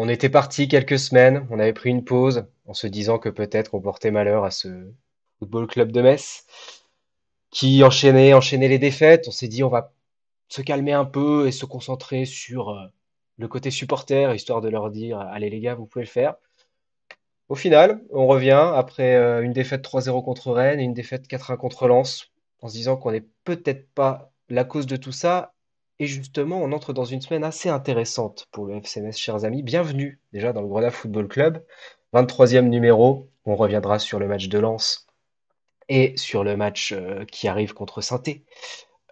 On était parti quelques semaines, on avait pris une pause en se disant que peut-être on portait malheur à ce football club de Metz qui enchaînait, enchaînait les défaites. On s'est dit on va se calmer un peu et se concentrer sur euh, le côté supporter, histoire de leur dire euh, allez les gars, vous pouvez le faire. Au final, on revient après euh, une défaite 3-0 contre Rennes et une défaite 4-1 contre Lens, en se disant qu'on n'est peut-être pas la cause de tout ça, et justement, on entre dans une semaine assez intéressante pour le FCMS, chers amis. Bienvenue déjà dans le Grenoble Football Club. 23e numéro, on reviendra sur le match de Lens et sur le match euh, qui arrive contre saint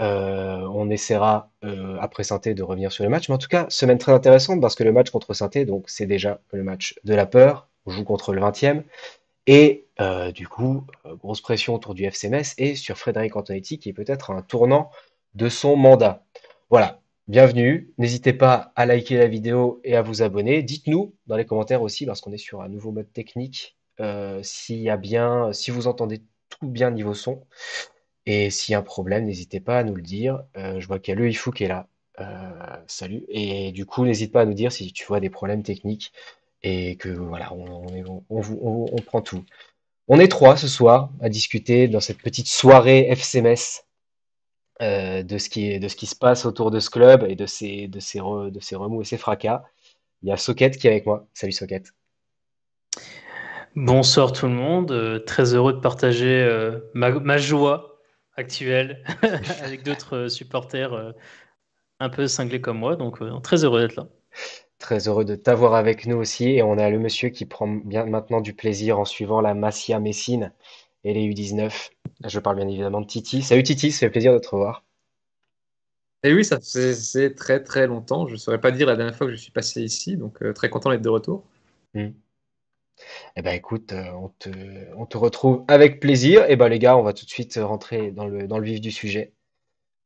euh, on essaiera euh, après saint de revenir sur le match. Mais en tout cas, semaine très intéressante parce que le match contre saint donc c'est déjà le match de la peur. On joue contre le 20e. Et du coup, grosse pression autour du FCMS et sur Frédéric Antonetti qui est peut-être un tournant de son mandat. Voilà, bienvenue. N'hésitez pas à liker la vidéo et à vous abonner. Dites-nous dans les commentaires aussi, lorsqu'on est sur un nouveau mode technique, euh, s'il y a bien, si vous entendez tout bien niveau son. Et s'il y a un problème, n'hésitez pas à nous le dire. Euh, je vois qu'il y a le Ifou qui est là. Euh, salut. Et du coup, n'hésite pas à nous dire si tu vois des problèmes techniques et que voilà, on prend tout. On est trois ce soir à discuter dans cette petite soirée FCMS euh, de, ce qui se passe autour de ce club et de ses, de de remous et ses fracas. Il y a Socket qui est avec moi. Salut Socket. Bonsoir tout le monde. Euh, très heureux de partager euh, ma, joie actuelle avec d'autres supporters un peu cinglés comme moi. Donc très heureux d'être là. Très heureux de t'avoir avec nous aussi. Et on a le monsieur qui prend bien maintenant du plaisir en suivant la Massia Messine et les U19. Je parle bien évidemment de Titi. Salut Titi, ça fait plaisir de te revoir. Et eh oui, ça faisait très très longtemps. Je ne saurais pas dire la dernière fois que je suis passé ici, donc euh, très content d'être de retour. Hmm. Eh bien écoute, euh, on, te, on te, retrouve avec plaisir. Et eh bien les gars, on va tout de suite rentrer dans le, dans le vif du sujet.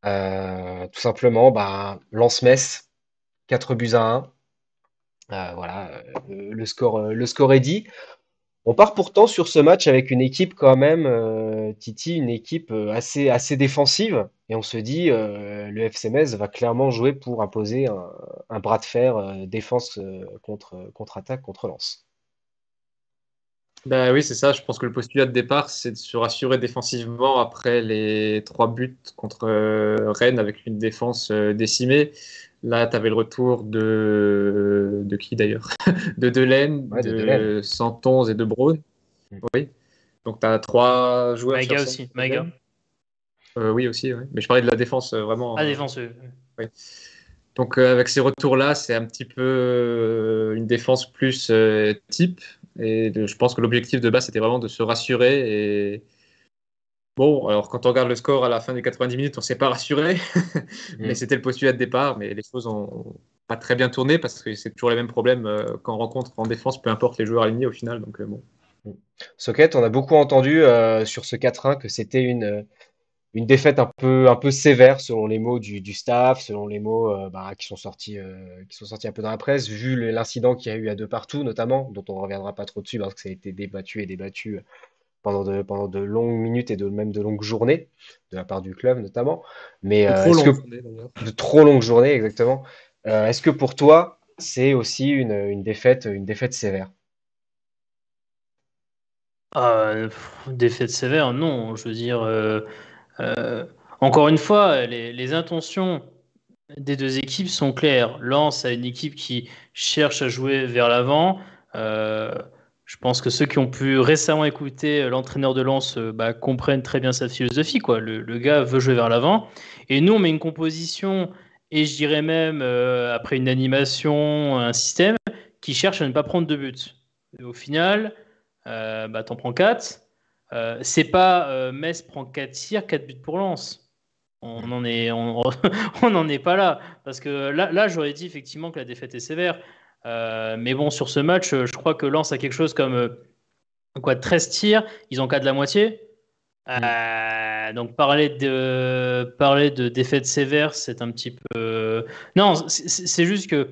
Euh, tout simplement, bah, lance-messe, 4 buts à 1. voilà, le, score, le score est dit. On part pourtant sur ce match avec une équipe quand même, euh, Titi, une équipe euh, assez, assez défensive. Et on se dit, euh, le FC va clairement jouer pour imposer un, bras de fer défense contre attaque, contre lance. Bah oui, c'est ça. Je pense que le postulat de départ, c'est de se rassurer défensivement après les trois buts contre euh, Rennes avec une défense euh, décimée. Là, tu avais le retour de, de qui d'ailleurs De Delaine, de, Santon Santons et de Braun. Mm. Oui. Donc, tu as trois joueurs. Maïga aussi. Euh, oui, aussi. Mais je parlais de la défense vraiment. La ah, hein. défense, oui. Donc, avec ces retours-là, c'est un petit peu une défense plus type. Et je pense que l'objectif de base, c'était vraiment de se rassurer. Et bon, alors quand on regarde le score à la fin des 90 minutes, on ne s'est pas rassuré. Mm. mais c'était le postulat de départ. Mais les choses ont pas très bien tourné parce que c'est toujours les mêmes problèmes euh, qu'en rencontre en défense, peu importe les joueurs alignés au final. Donc, euh, bon. Mm. Socket, on a beaucoup entendu euh, sur ce 4-1 que c'était une une défaite un peu, un peu sévère selon les mots du, staff, selon les mots euh, bah, qui, sont sortis, euh, qui sont sortis un peu dans la presse, vu l'incident qu'il y a eu à deux partout notamment, dont on ne reviendra pas trop dessus parce que ça a été débattu et débattu euh, pendant de, pendant de longues minutes et de, même de longues journées, de la part du club notamment. Mais, de, trop, longues que, journées, de trop exactement. Est-ce que pour toi, c'est aussi une, défaite, une défaite sévère Défaite sévère, non. Je veux dire... Euh, encore une fois, les, intentions des deux équipes sont claires. Lance a une équipe qui cherche à jouer vers l'avant. Euh, je pense que ceux qui ont pu récemment écouter l'entraîneur de Lens euh, bah, comprennent très bien sa philosophie. Quoi. Le, gars veut jouer vers l'avant. Et nous, on met une composition, et je dirais même après une animation, un système qui cherche à ne pas prendre de buts. au final, euh, bah, prends quatre. Euh, c'est pas euh, Metz prend 4 tirs, 4 buts pour lance. On n'en est, on, en est pas là. Parce que là, là j'aurais dit effectivement que la défaite est sévère. Euh, mais bon, sur ce match, je crois que Lens a quelque chose comme quoi, 13 tirs. Ils ont cas de la moitié. donc parler de, parler de défaite sévère, c'est un petit peu... Non, c'est juste que,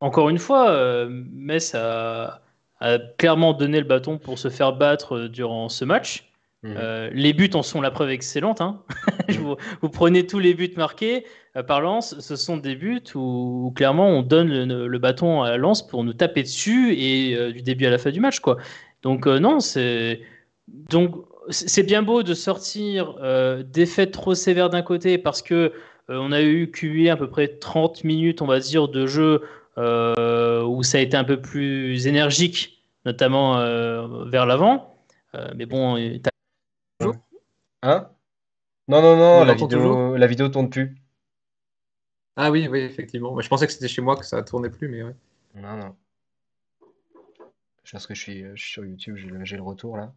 encore une fois, Metz a a clairement donné le bâton pour se faire battre euh, durant ce match. Mhm. Euh, les buts en sont la preuve excellente. Hein. Mhm. vous, prenez tous les buts marqués euh, par Lance, ce sont des buts où, clairement on donne le, bâton à Lance pour nous taper dessus et du début à la fin du match quoi. Donc non, c'est donc c'est bien beau de sortir des faits trop sévères d'un côté parce que on a eu cumulé e à peu près 30 minutes on va dire de jeu euh, où ça a été un peu plus énergique, notamment euh, vers l'avant. Euh, mais bon, Hein, hein Non, non, non, la vidéo, la tourne plus. Ah oui, oui, effectivement. Bah, je pensais que c'était chez moi que ça tournait plus, mais ouais. Non, non. Je pense que je suis, sur YouTube, j'ai le, retour là.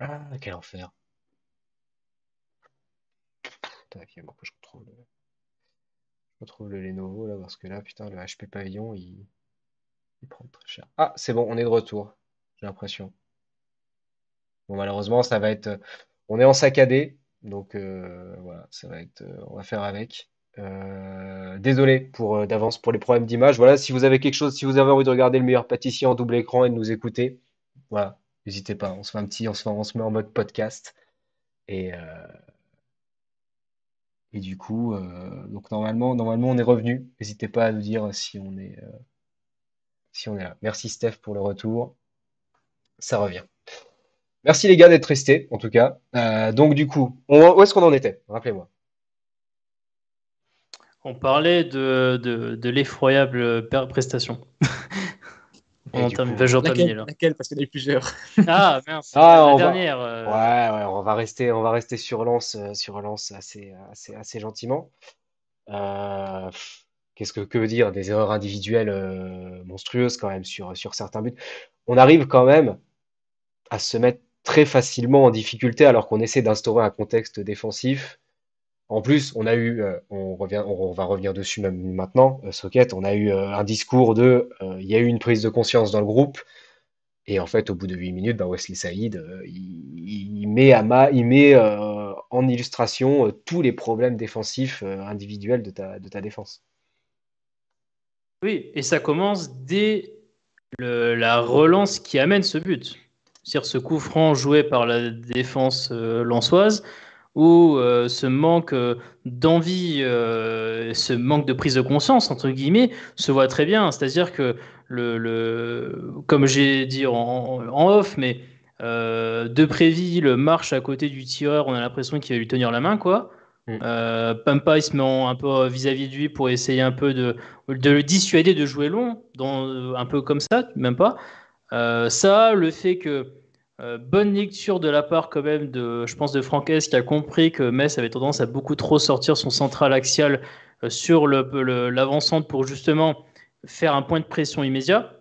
Ah, quel enfer. Putain, il y que je retrouve le... Je retrouve le Lenovo là parce que là, putain, le HP Pavillon, il, prend très cher. Ah, c'est bon, on est de retour, j'ai l'impression. Bon, malheureusement, ça va être. Euh, on est en saccadé, donc euh, voilà, ça va être. Euh, on va faire avec. désolé pour d'avance pour les problèmes d'image. Voilà, si vous avez quelque chose, si vous avez envie de regarder le meilleur pâtissier en double écran et de nous écouter, voilà, n'hésitez pas. On se un petit, on se, on se met en mode podcast et et du coup, euh, donc normalement, normalement, on est revenu. N'hésitez pas à nous dire euh, si on est, euh, si on est là. Merci Steph pour le retour. Ça revient. Merci les gars d'être restés, en tout cas. donc du coup, où est-ce qu'on en était Rappelez-moi. On parlait de, de l'effroyable prestation. plusieurs. on va rester, on va rester sur Lance, euh, sur Lance assez, assez, gentiment. Euh, qu'est-ce que que veut dire Des erreurs individuelles euh, monstrueuses quand même sur, sur certains buts. On arrive quand même à se mettre très facilement en difficulté alors qu'on essaie d'instaurer un contexte défensif en plus, on a eu, euh, on revient, on, va revenir dessus même maintenant, euh, Socket, on a eu euh, un discours de, il y a eu une prise de conscience dans le groupe, et en fait, au bout de 8 minutes, bah, Wesley Saïd, il, met, il met en illustration tous les problèmes défensifs individuels de ta, défense. Oui, et ça commence dès la relance qui amène ce but. C'est-à-dire ce coup franc joué par la défense lançoise où euh, ce manque euh, d'envie, euh, ce manque de prise de conscience, entre guillemets, se voit très bien. C'est-à-dire que, le, comme j'ai dit en, off, mais De le marche à côté du tireur, on a l'impression qu'il va lui tenir la main, quoi. Mm. Pampa il se met un peu vis-à-vis de lui pour essayer un peu de, de le dissuader de jouer long, dans, un peu comme ça, même pas. ça, le fait que euh, bonne lecture de la part quand même de, je pense, de Franquès qui a compris que Metz avait tendance à beaucoup trop sortir son central axial euh, sur l'avancante pour justement faire un point de pression immédiat.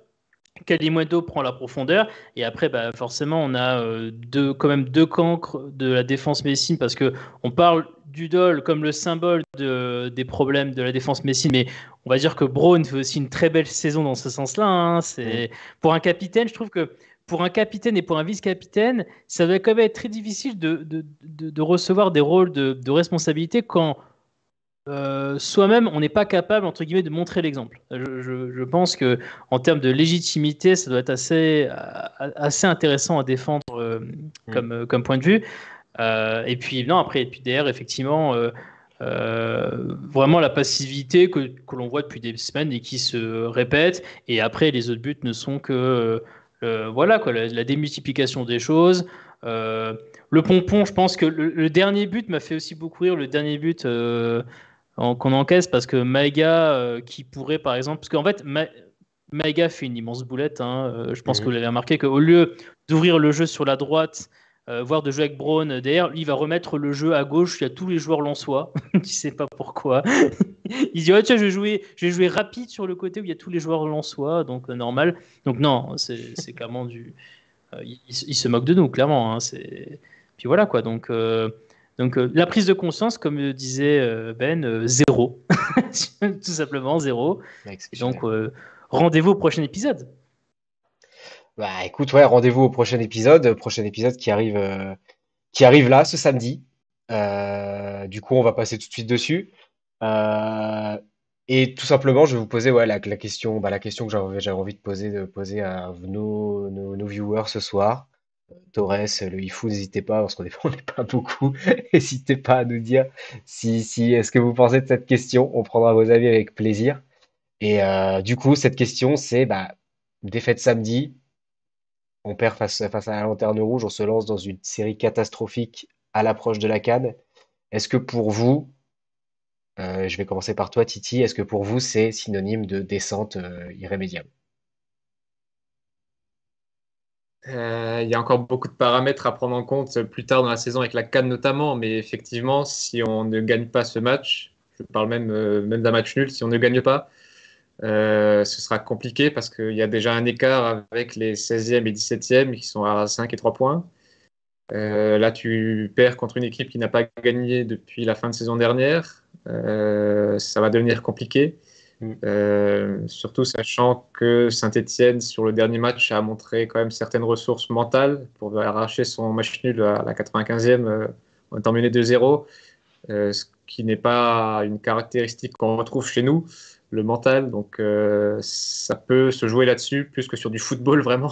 moedo prend la profondeur et après bah, forcément on a euh, deux, quand même deux cancres de la défense messine parce que on parle du Dole comme le symbole de, des problèmes de la défense messine mais on va dire que Brown fait aussi une très belle saison dans ce sens-là hein. c'est pour un capitaine je trouve que pour un capitaine et pour un vice-capitaine, ça doit quand même être très difficile de, de, de, recevoir des rôles de, responsabilité quand euh, soi-même on n'est pas capable entre guillemets de montrer l'exemple. Je, je, pense que en termes de légitimité, ça doit être assez, euh, assez intéressant à défendre euh, comme, comme, point de vue. et puis non, après, et puis derrière, effectivement. vraiment la passivité que, que l'on voit depuis des semaines et qui se répète. Et après, les autres buts ne sont que euh, voilà, quoi, la, démultiplication des choses. Euh, le pompon, je pense que le, dernier but m'a fait aussi beaucoup rire, le dernier but euh, qu'on encaisse, parce que Maïga, qui pourrait par exemple, parce qu'en fait, Maïga fait une immense boulette, hein, je pense que vous l'avez remarqué, qu'au lieu d'ouvrir le jeu sur la droite, voire de jouer avec Braun derrière, il va remettre le jeu à gauche, il y a tous les joueurs lensois, je ne sais pas pourquoi il dit, je vais, jouer, je vais jouer rapide sur le côté où il y a tous les joueurs soi. donc euh, normal. Donc non, c'est clairement du... Euh, il, se moque de nous, clairement. Hein, Puis voilà, quoi. Donc, euh, donc la prise de conscience, comme disait Ben, zéro. Tout simplement, zéro. donc, rendez-vous au prochain épisode. Bah écoute, ouais, rendez-vous au prochain épisode. Prochain épisode qui arrive, qui arrive là, ce samedi. du coup, on va passer tout de suite dessus. Euh, et tout simplement, je vais vous poser la, question, bah, la question que j'avais envie de poser, de poser à nos, nos, viewers ce soir. Torres, le Ifou, n'hésitez pas, parce qu'on n'est pas beaucoup, n'hésitez pas à nous dire si, est-ce que vous pensez de cette question. On prendra vos avis avec plaisir. Et euh, du coup, cette question, c'est bah, défaite samedi, on perd face, face à la Lanterne Rouge, on se lance dans une série catastrophique à l'approche de la Cannes. Est-ce que pour vous, euh, je vais commencer par toi, Titi. Est-ce que pour vous, c'est synonyme de descente euh, irrémédiable? Euh, il y a encore beaucoup de paramètres à prendre en compte plus tard dans la saison avec la Cannes notamment, mais effectivement, si on ne gagne pas ce match, je parle même, même d'un match nul, si on ne gagne pas, ce sera compliqué parce qu'il y a déjà un écart avec les 16e et 17e qui sont à 5 et 3 points. là, tu perds contre une équipe qui n'a pas gagné depuis la fin de saison dernière. Euh, ça va devenir compliqué. Mm. Euh, surtout sachant que Saint-Etienne, sur le dernier match, a montré quand même certaines ressources mentales pour arracher son match nul à la 95e euh, en étant 2-0, ce qui n'est pas une caractéristique qu'on retrouve chez nous le mental. Donc, ça peut se jouer là-dessus plus que sur du football vraiment.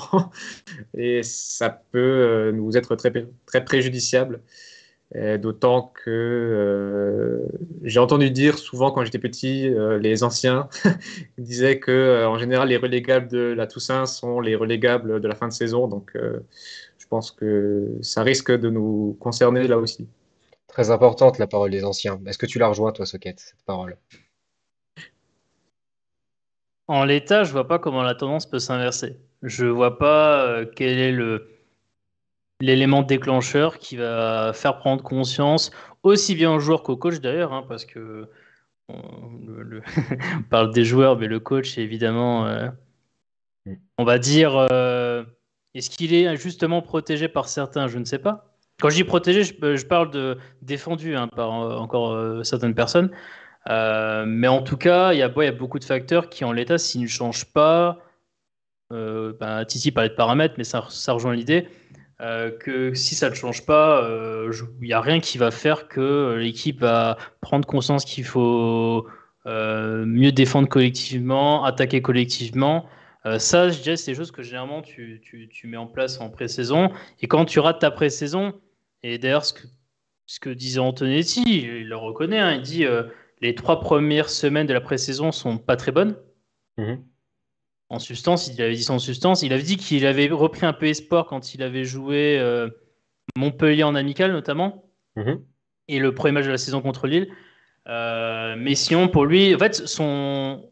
Et ça peut nous être très, très préjudiciable. Euh, d'autant que euh, j'ai entendu dire souvent quand j'étais petit, euh, les anciens disaient que en général les relégables de la Toussaint sont les relégables de la fin de saison. Donc je pense que ça risque de nous concerner là aussi. Très importante la parole des anciens. Est-ce que tu la rejoins toi, Soquette, cette parole En l'état, je vois pas comment la tendance peut s'inverser. Je vois pas quel est le l'élément déclencheur qui va faire prendre conscience aussi bien aux joueurs qu'au coach d'ailleurs, hein, parce que on, parle des joueurs, mais le coach évidemment, euh, on va dire, euh, est-ce qu'il est justement protégé par certains Je ne sais pas. Quand je dis protégé, je, parle de défendu hein, par euh, encore certaines personnes. mais en tout cas, il y, a, beaucoup de facteurs qui, en l'état, s'ils ne changent pas, ben, Titi parlait de paramètres, mais ça, ça rejoint l'idée. Euh, que si ça ne change pas, il euh, n'y a rien qui va faire que euh, l'équipe va prendre conscience qu'il faut mieux défendre collectivement, attaquer collectivement. ça, je dirais, c'est des choses que généralement tu, mets en place en pré-saison. Et quand tu rates ta pré-saison, et d'ailleurs, ce que, ce que disait Antonetti, il le reconnaît, hein, il dit les trois premières semaines de la pré-saison sont pas très bonnes. Mhm en substance, il avait dit son substance. Il avait dit qu'il avait repris un peu espoir quand il avait joué euh, Montpellier en amical, notamment, mhm. et le premier match de la saison contre Lille. Euh, mais sinon, pour lui, en fait, son,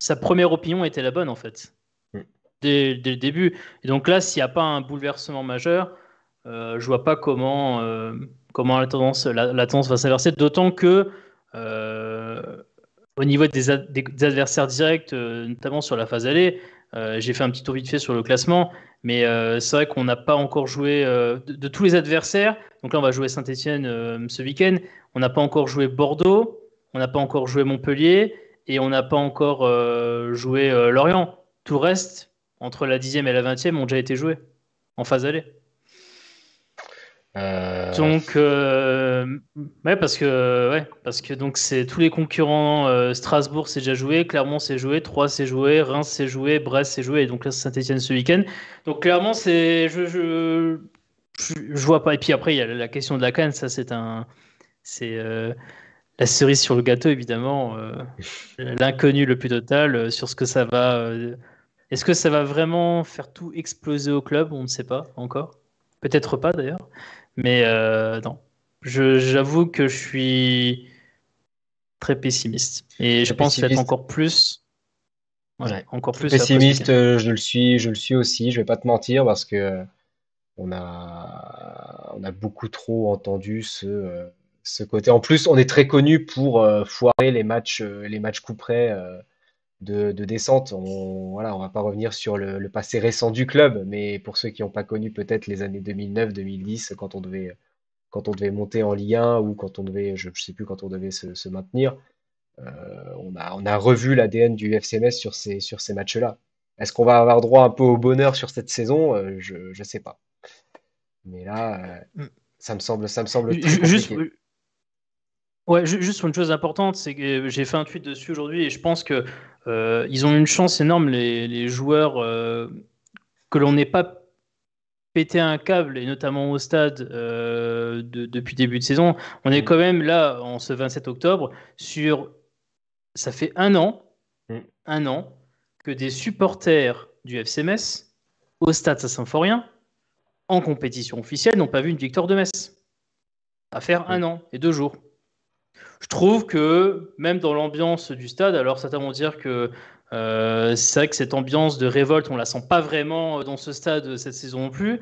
sa première opinion était la bonne, en fait, mm. dès, le début. Et donc là, s'il n'y a pas un bouleversement majeur, euh, je vois pas comment, euh, comment la, tendance, la tendance va s'inverser, d'autant que au niveau des, adversaires directs, euh, notamment sur la phase allée, euh, j'ai fait un petit tour vite fait sur le classement, mais euh, c'est vrai qu'on n'a pas encore joué de, tous les adversaires. Donc là, on va jouer Saint-Etienne ce week-end. On n'a pas encore joué Bordeaux, on n'a pas encore joué Montpellier et on n'a pas encore joué Lorient. Tout reste entre la 10e et la 20e ont déjà été joués en phase allée. Euh, donc, euh, ouais, parce que, ouais, parce que donc c'est tous les concurrents. Euh, Strasbourg s'est déjà joué, Clermont s'est joué, Troyes s'est joué, Reims s'est joué, Brest s'est joué, et donc là Saint-Etienne ce week-end. Donc clairement, c'est, je je, je, vois pas. Et puis après, il y a la question de la canne, ça c'est un, c'est euh, la cerise sur le gâteau évidemment, l'inconnu le plus total sur ce que ça va. est-ce que ça va vraiment faire tout exploser au club On ne sait pas encore. Peut-être pas d'ailleurs. Mais euh, non, j'avoue que je suis très pessimiste. Et je pense peut-être encore plus. encore plus. Pessimiste, euh, je le suis, je le suis aussi. Je vais pas te mentir parce que euh, on a, on a beaucoup trop entendu ce, ce côté. En plus, on est très connu pour foirer les matchs, les matchs couperets de, descente. On voilà, on va pas revenir sur le, passé récent du club, mais pour ceux qui n'ont pas connu peut-être les années 2009-2010, quand on devait quand on devait monter en lien ou quand on devait, je sais plus, quand on devait se, maintenir, euh, on, a, on a revu l'ADN du FCMS sur ces, sur ces matchs-là. Est-ce qu'on va avoir droit un peu au bonheur sur cette saison euh, Je ne sais pas. Mais là, mm. ça me semble, ça me semble. juste, Ouais, juste une chose importante, c'est que euh, j'ai fait un tweet dessus aujourd'hui et je pense que euh, ils ont une chance énorme les, joueurs euh, que l'on n'ait pas pété un câble et notamment au stade depuis début de saison. On est mm. quand même là en ce 27 octobre sur ça fait un an, mm. un an que des supporters du FCMS au stade Saint-Symphorien en compétition officielle n'ont pas vu une victoire de Metz. À faire mm. un an et deux jours je trouve que même dans l'ambiance du stade, alors certains vont dire que euh, c'est vrai que cette ambiance de révolte, on la sent pas vraiment dans ce stade cette saison non plus.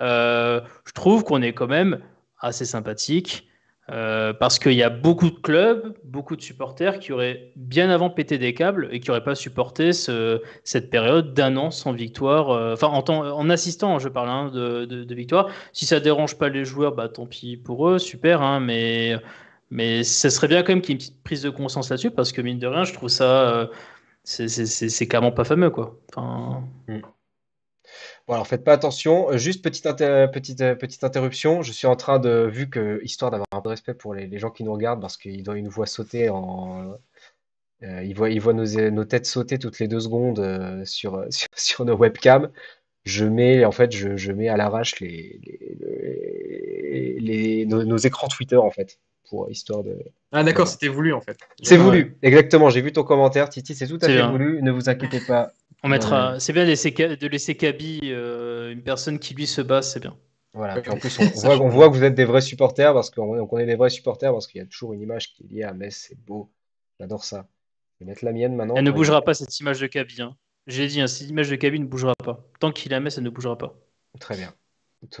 Euh, je trouve qu'on est quand même assez sympathique euh, parce qu'il y a beaucoup de clubs, beaucoup de supporters qui auraient bien avant pété des câbles et qui n'auraient pas supporté ce, cette période d'un an sans victoire, enfin en, en assistant, hein, je parle hein, de, victoire. Si ça dérange pas les joueurs, bah, tant pis pour eux, super, hein, mais mais ce serait bien quand même qu'il y ait une petite prise de conscience là-dessus, parce que mine de rien, je trouve ça. Euh, c'est clairement pas fameux, quoi. Mm. Bon, alors faites pas attention. Juste petite, petite, euh, petite interruption. Je suis en train de, vu que, histoire d'avoir un peu de respect pour les, gens qui nous regardent, parce qu'ils une voient sauter en. Euh, ils voient, ils nos, têtes sauter toutes les deux secondes sur, sur, nos webcams. Je mets, en fait, je, mets à l'arrache les, les, nos, écrans Twitter, en fait pour histoire de. Ah d'accord, c'était voulu en fait. C'est voulu, exactement. J'ai vu ton commentaire, Titi, c'est tout à fait voulu. Ne vous inquiétez pas. On mettra. Euh, c'est bien de laisser Kaby euh, une personne qui lui se bat, c'est bien. Voilà. Puis en plus, on, voit, que vous êtes des vrais supporters parce qu'on est des vrais supporters parce qu'il y a toujours une image qui est liée à Metz. C'est beau. J'adore ça. Je vais mettre la mienne maintenant. Elle ne bougera pas cette image de Kaby. Hein. J'ai dit, hein, cette image de Kaby ne bougera pas. Tant qu'il est à Metz, elle ne bougera pas. Très bien.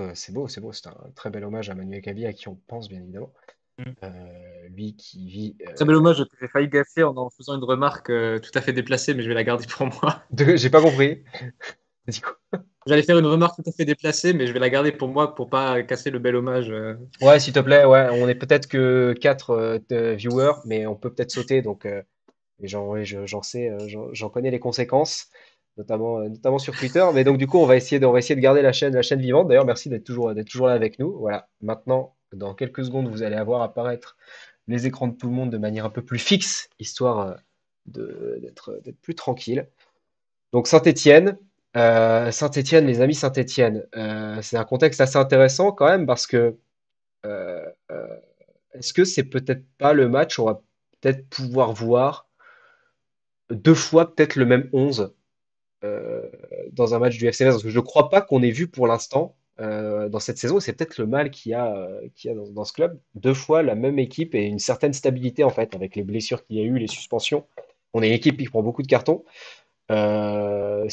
Euh, c'est beau, c'est beau. C'est un très bel hommage à Manuel Kaby à qui on pense bien évidemment. Mm. Euh, lui qui vit. C'est euh, Très bel hommage que j'ai failli gaffer en faisant une remarque euh, tout à fait déplacée, mais je vais la garder pour moi. j'ai pas compris. J'allais faire une remarque tout à fait déplacée, mais je vais la garder pour moi pour pas casser le bel hommage. Ouais, s'il te plaît, ouais, on est peut-être que 4 viewers, mais on peut peut-être sauter, donc j'en sais, j'en connais les conséquences. Notamment, notamment sur Twitter, mais donc du coup on va essayer de, essayer de garder la chaîne, la chaîne vivante. D'ailleurs, merci d'être toujours, d'être toujours là avec nous. Voilà. Maintenant, dans quelques secondes, vous allez avoir apparaître les écrans de tout le monde de manière un peu plus fixe, histoire euh, d'être plus tranquille. Donc Saint-Étienne, euh, Saint-Étienne, les amis Saint-Étienne, euh, c'est un contexte assez intéressant quand même parce que est-ce que c'est peut-être pas le match où on va peut-être pouvoir voir deux fois peut-être le même 11 dans un match du FCS parce que je ne crois pas qu'on ait vu pour l'instant euh, dans cette saison, c'est peut-être le mal qu'il y a, euh, qui a dans, ce club. Deux fois la même équipe et une certaine stabilité, en fait, avec les blessures qu'il y a eu, les suspensions. On est une équipe qui prend beaucoup de cartons. Euh,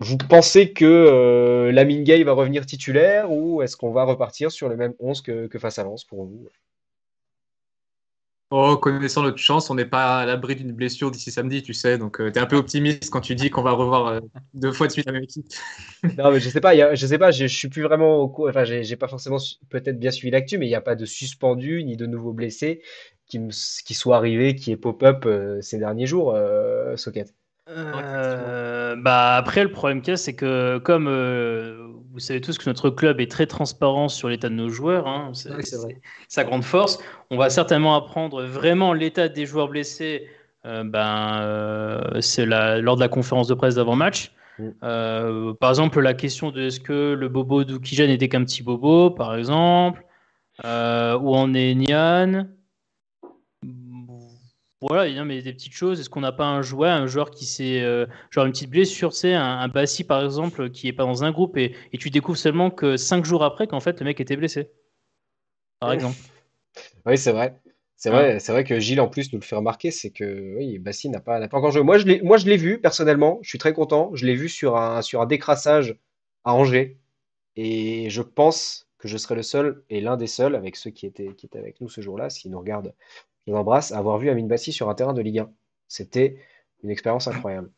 vous pensez que la euh, Lamine va revenir titulaire ou est-ce qu'on va repartir sur le même 11 que, que face à Lens pour vous Oh, connaissant notre chance, on n'est pas à l'abri d'une blessure d'ici samedi, tu sais. Donc, euh, tu es un peu optimiste quand tu dis qu'on va revoir euh, deux fois de suite la même équipe. non, mais je sais pas, je sais pas, je, suis plus vraiment au courant. Enfin, j'ai pas forcément peut-être bien suivi l'actu, mais il n'y a pas de suspendu ni de nouveaux blessés qui, qui soient arrivés, qui est pop-up euh, ces derniers jours, Socket. bah après le problème qu'il y c'est que comme vous savez tous que notre club est très transparent sur l'état de nos joueurs. Hein. C'est sa grande force. On va certainement apprendre vraiment l'état des joueurs blessés euh, ben, euh, lors de la conférence de presse d'avant-match. Mm. Euh, par exemple, la question de est-ce que le bobo d'Oukijan n'était qu'un petit bobo, par exemple, ou en est Nian, voilà, il y a des petites choses. Est-ce qu'on n'a pas un joueur, un joueur qui s'est, euh, genre une petite blessure, c'est un, Bassi par exemple, euh, qui n'est pas dans un groupe et, tu découvres seulement que cinq jours après qu'en fait le mec était blessé, par exemple. oui, c'est vrai. C'est ah. vrai, c'est vrai que Gilles en plus nous le fait remarquer, c'est que oui, Bassi n'a pas, pas encore joué. Moi, je l'ai, moi, je l'ai vu personnellement. Je suis très content. Je l'ai vu sur un, sur un décrassage à Angers et je pense que je serai le seul et l'un des seuls avec ceux qui étaient, qui étaient avec nous ce jour-là, s'ils nous regardent je vous embrasse, avoir vu Amine Bassi sur un terrain de Ligue 1. C'était une expérience incroyable.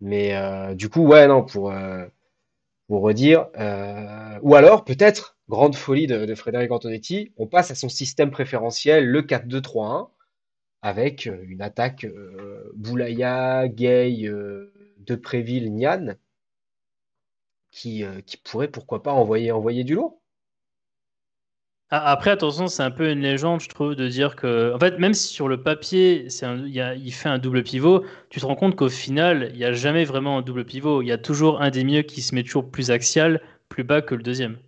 Mais euh, du coup, ouais, non, pour, euh, pour redire. Euh, ou alors, peut-être, grande folie de, Frédéric Antonetti, on passe à son système préférentiel, le 4-2-3-1, avec une attaque Boulaya, Gay, Depréville, Nian, qui, qui pourrait, pourquoi pas, envoyer, envoyer du lourd. Après, attention, c'est un peu une légende, je trouve, de dire que. En fait, même si sur le papier, il, fait un double pivot, tu te rends compte qu'au final, il n'y a jamais vraiment un double pivot. Il y a toujours un des mieux qui se met toujours plus axial, plus bas que le deuxième.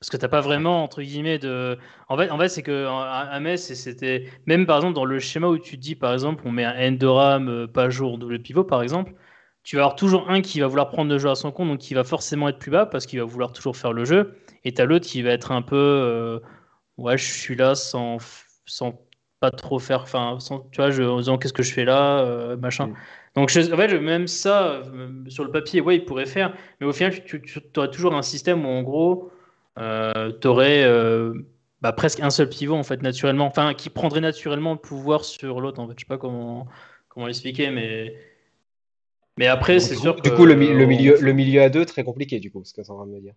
Parce que t'as pas vraiment, entre guillemets, de. En fait, c'est que à Metz, c'était. Même par exemple, dans le schéma où tu dis, par exemple, on met un Endoram, euh, pas jour, double pivot, par exemple, tu vas avoir toujours un qui va vouloir prendre le jeu à son compte, donc qui va forcément être plus bas parce qu'il va vouloir toujours faire le jeu. Et t'as l'autre qui va être un peu, euh, ouais, je suis là sans, sans pas trop faire, enfin, tu vois, je, en disant qu'est-ce que je fais là, euh, machin. Mm. Donc, en même ça, euh, sur le papier, ouais, il pourrait faire, mais au final, tu, aurais toujours un système où, en gros, euh, tu aurais bah, presque un seul pivot, en fait, naturellement, enfin, qui prendrait naturellement le pouvoir sur l'autre, en fait. Je sais pas comment, comment l'expliquer, mais. Mais après, c'est sûr que. Du coup, le, milieu, le milieu à deux, très compliqué, du coup, ce que tu en train de me dire.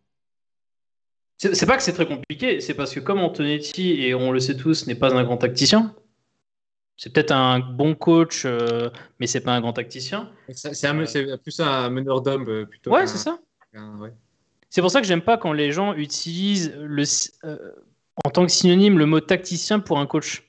C'est pas que c'est très compliqué, c'est parce que comme Antonetti, et on le sait tous, n'est pas un grand tacticien, c'est peut-être un bon coach, euh, mais c'est pas un grand tacticien. C'est plus un meneur d'hommes euh, plutôt. Ouais, c'est ça. C'est pour ça que j'aime pas quand les gens utilisent le, euh, en tant que synonyme le mot tacticien pour un coach.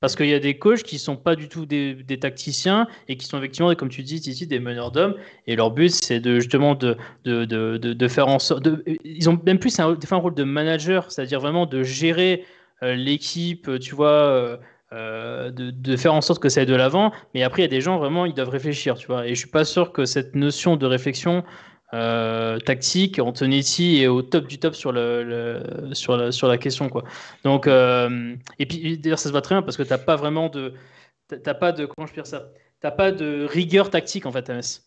Parce qu'il y a des coachs qui ne sont pas du tout des, tacticiens et qui sont effectivement, comme tu dis, ici, des meneurs d'hommes. Et leur but, c'est de, justement de, de, de, faire en sorte. ils ont même plus un, un rôle de manager, c'est-à-dire vraiment de gérer euh, l'équipe, euh, tu vois. Euh, de, de, faire en sorte que ça aille de l'avant. Mais après, il y a des gens vraiment, ils doivent réfléchir, tu vois. Et je suis pas sûr que cette notion de réflexion euh, tactique, Antonetti est au top du top sur, le, sur, la, sur la question. Quoi. Donc, euh, et puis d'ailleurs, ça se voit très bien parce que tu pas vraiment de. T'as pas de. Comment je pire ça T'as pas de rigueur tactique en fait ms'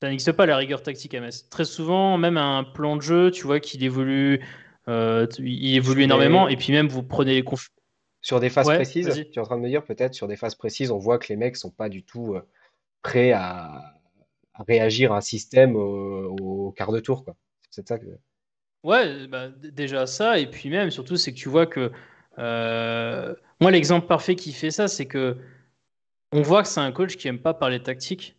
t'as n'existe pas la rigueur tactique ms Très souvent, même un plan de jeu, tu vois, qu'il évolue, euh, il évolue énormément. Et... puis même, vous prenez les Sur des phases précises, tu es en train de me dire peut-être sur des phases précises, on voit que les mecs sont pas du tout prêts à, réagir à un système au, quart de tour. C'est ça que. Ouais, bah, déjà ça, et puis même, surtout, c'est que tu vois que. Euh, moi, l'exemple parfait qui fait ça, c'est que. On voit que c'est un coach qui aime pas parler tactique.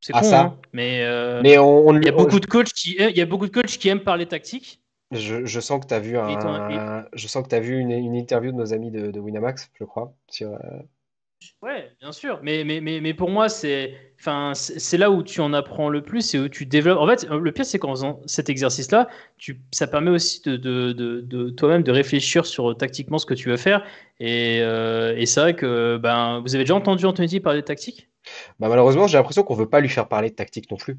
C'est ah, con, ça. Hein, mais. Euh, mais on, il y a beaucoup de coachs qui, il y a beaucoup de coachs qui aiment parler tactique. Je, je, sens que tu as vu, je sens que as vu une, interview de nos amis de, de Winamax, je crois, sur, euh, Ouais, bien sûr. Mais, mais, mais, pour moi, c'est là où tu en apprends le plus et où tu développes. En fait, euh, le pire, c'est qu'en faisant cet exercice-là, ça permet aussi de, toi-même de réfléchir sur euh, tactiquement ce que tu veux faire. Et, euh, et c'est vrai que ben, vous avez déjà entendu Anthony parler de tactique bah, Malheureusement, j'ai l'impression qu'on ne veut pas lui faire parler de tactique non plus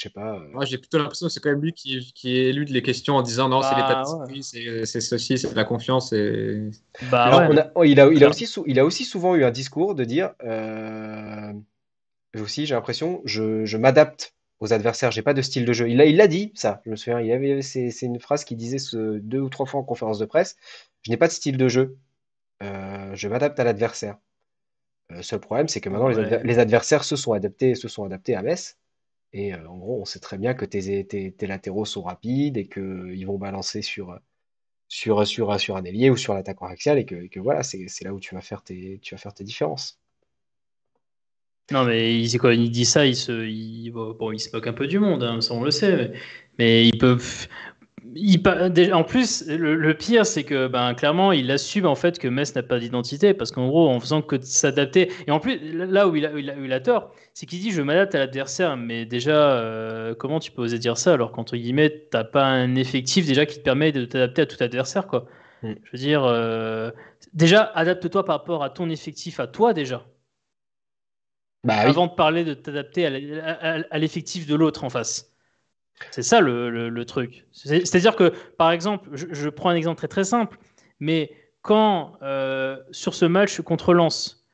sais pas. Euh, Moi, j'ai plutôt l'impression que c'est quand même lui qui, qui élude les questions en disant non, c'est les bah, c'est ceci, c'est la confiance. Bah, Et... Oh, il, a, il, a aussi, il a aussi souvent eu un discours de dire euh, aussi, j'ai l'impression, je, je m'adapte aux adversaires, j'ai pas de style de jeu. Il l'a il dit, ça, je me souviens, c'est, une phrase qu'il disait deux ou trois fois en conférence de presse je n'ai pas de style de jeu, euh, je m'adapte à l'adversaire. Le seul problème, c'est que maintenant, les, adversaires se sont adaptés, se sont adaptés à Metz. Et euh, en gros, on sait très bien que tes, latéraux sont rapides et qu'ils vont balancer sur, euh, sur, sur, euh, sur un ailier ou sur l'attaque axial et que, que voilà, c'est là où tu vas faire tes, tu vas faire tes différences. Non, mais il, quand il dit ça, il se, bon, il se moque un peu du monde, hein, ça on le sait, mais, mais ils peuvent en plus, le, pire, c'est que ben, clairement, il assume en fait que Metz n'a pas d'identité, parce qu'en gros, en faisant que s'adapter, et en plus, là où il a, tort, c'est qu'il dit je m'adapte à l'adversaire, mais déjà, euh, comment tu peux oser dire ça alors qu'entre guillemets, t'as pas un effectif déjà qui te permet de t'adapter à tout adversaire, quoi. Mm. Je veux dire, euh, déjà, adapte-toi par rapport à ton effectif, à toi déjà. Bah Avant de parler de t'adapter à l'effectif de l'autre en face. C'est ça le, truc. C'est-à-dire que, par exemple, je, prends un exemple très très simple, mais quand euh, sur ce match contre Lens,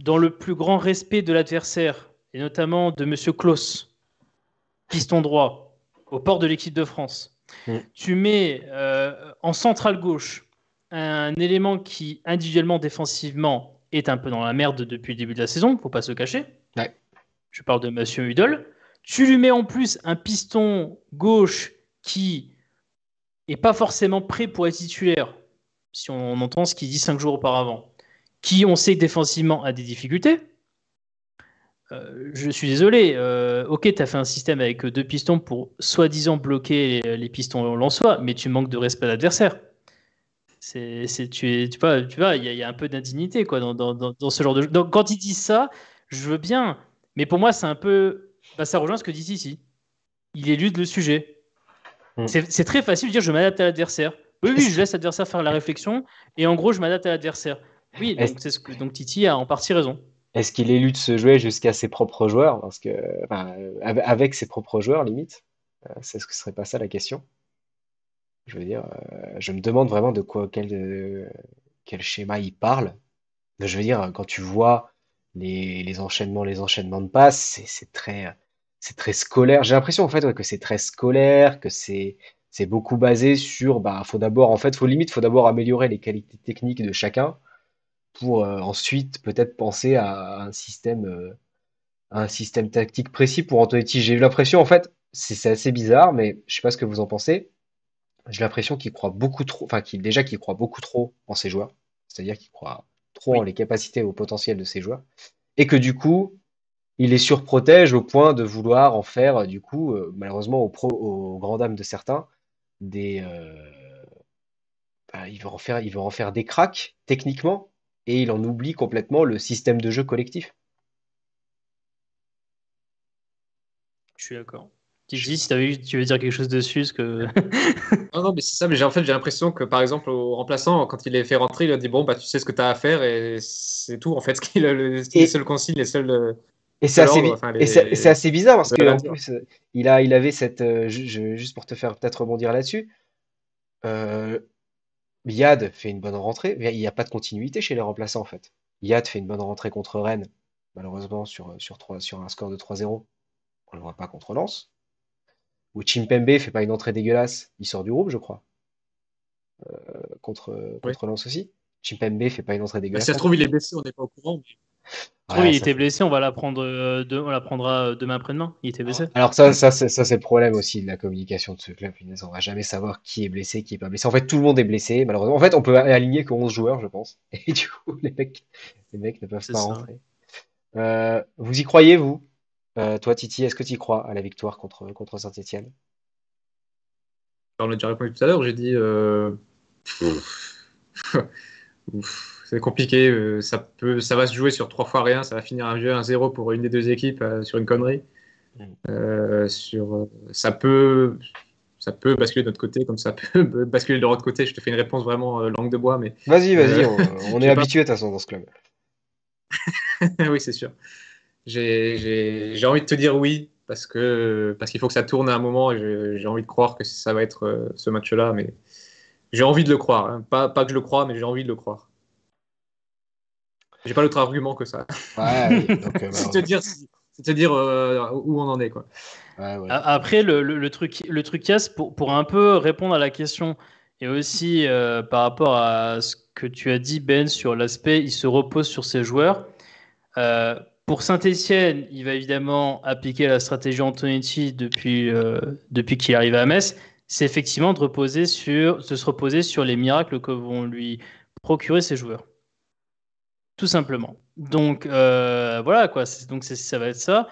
dans le plus grand respect de l'adversaire, et notamment de Monsieur Klaus, piston droit, au port de l'équipe de France, mm. tu mets euh, en centrale gauche un élément qui, individuellement, défensivement, est un peu dans la merde depuis le début de la saison, faut pas se cacher. Je parle de Monsieur Hudol tu lui mets en plus un piston gauche qui n'est pas forcément prêt pour être titulaire, si on entend ce qu'il dit cinq jours auparavant, qui on sait défensivement a des difficultés. Euh, je suis désolé, euh, ok, tu as fait un système avec deux pistons pour soi-disant bloquer les, pistons pistons soi, mais tu manques de respect à l'adversaire. C'est, c'est, tu, tu, vois, tu vois, il y, a un peu d'indignité quoi dans, ce genre de. Donc, quand il dit ça, je veux bien, mais pour moi, c'est un peu bah, ça rejoint ce que dit ici. Il élude le sujet. Mm. C'est très facile de dire je m'adapte à l'adversaire. Oui, je laisse l'adversaire faire la réflexion et en gros, je m'adapte à l'adversaire. Oui, donc, donc Titi a en partie raison. Est-ce qu'il élude ce jouet jusqu'à ses propres joueurs Parce que, Avec ses propres joueurs, limite euh, Est-ce que serait pas ça la question Je veux dire, euh, je me demande vraiment de quoi, quel, euh, quel schéma il parle. Je veux dire, quand tu vois les, enchaînements, les enchaînements de passe c'est très, c'est très scolaire. J'ai l'impression en fait que c'est très scolaire, que c'est c'est beaucoup basé sur bah faut d'abord en fait faut limite faut d'abord améliorer les qualités techniques de chacun pour euh, ensuite peut-être penser à un système euh, un système tactique précis pour Antonetti. J'ai eu l'impression en fait c'est assez bizarre mais je sais pas ce que vous en pensez. J'ai l'impression qu'il croit beaucoup trop, enfin qu'il déjà qu'il croit beaucoup trop en ses joueurs, c'est-à-dire qu'il croit les capacités au potentiel de ses joueurs, et que du coup, il les surprotège au point de vouloir en faire, euh, du coup, euh, malheureusement, au, pro, aux grand de certains, des. Euh, bah, il, en faire, il veut en faire des cracks, techniquement, et il en oublie complètement le système de jeu collectif. Je suis d'accord. Tu si tu veux dire quelque chose dessus, ce que. non, mais c'est ça. Mais j'ai en fait j'ai l'impression que par exemple au remplaçant, quand il est fait rentrer, il a dit bon bah tu sais ce que tu as à faire et c'est tout en fait. Ce qu'il le, les seuls consignes, les seuls. Et c'est assez, assez, bizarre parce que plus, il a, il avait cette, euh, juste pour te faire peut-être rebondir là-dessus, euh, Yad fait une bonne rentrée, mais il n'y a pas de continuité chez les remplaçants en fait. Yad fait une bonne rentrée contre Rennes, malheureusement sur, sur, 3, sur un score de 3-0. On ne le voit pas contre Lens. Ou Chimpembe fait pas une entrée dégueulasse, il sort du groupe, je crois. Euh, contre contre Lens aussi. Chimpembe fait pas une entrée bah, dégueulasse. si ça se trouve, il est blessé, on n'est pas au courant. Mais... il était blessé, on va la prendre euh, on la prendra euh, demain après-demain. Il était blessé. Alors ça, ça, c'est, le problème aussi de la communication de ce club. On ne va jamais savoir qui est blessé, qui est pas blessé. En fait, tout le monde est blessé. Malheureusement, en fait, on peut aligner que 11 joueurs, je pense. Et du coup, les mecs, les mecs ne peuvent pas rentrer. vous y croyez, vous euh, toi, Titi, est-ce que tu crois à la victoire contre, contre Saint-Etienne On a déjà répondu tout à l'heure, j'ai dit. Euh, c'est compliqué, euh, ça, peut, ça va se jouer sur trois fois rien, ça va finir un jeu, un zéro pour une des deux équipes sur une connerie. Mm. sur, ça peut ça peut basculer de notre côté comme ça peut basculer de l'autre côté. Je te fais une réponse vraiment langue de bois, mais vas-y, vas-y, on, est habitué de toute façon dans ce club. oui, c'est sûr j'ai envie de te dire oui, parce qu'il parce qu'il faut que ça tourne à un moment, et j'ai envie de croire que ça va être euh, ce match-là, mais j'ai envie de le croire. Hein. Pas, pas que je le crois, mais j'ai envie de le croire. J'ai pas d'autre argument que ça. Euh, c'est te dire, te dire euh, où on en est. Quoi. Après, le, le, truc, le truc pour, pour, un peu répondre à la question et aussi par rapport à ce que tu as dit, Ben, sur l'aspect il se repose sur ses joueurs. Pour Saint-Etienne, il va évidemment appliquer la stratégie Antonetti depuis, euh, depuis qu'il arrive à Metz. C'est effectivement de, reposer sur, de se reposer sur les miracles que vont lui procurer ses joueurs. Tout simplement. Donc euh, voilà, quoi. Donc ça va être ça.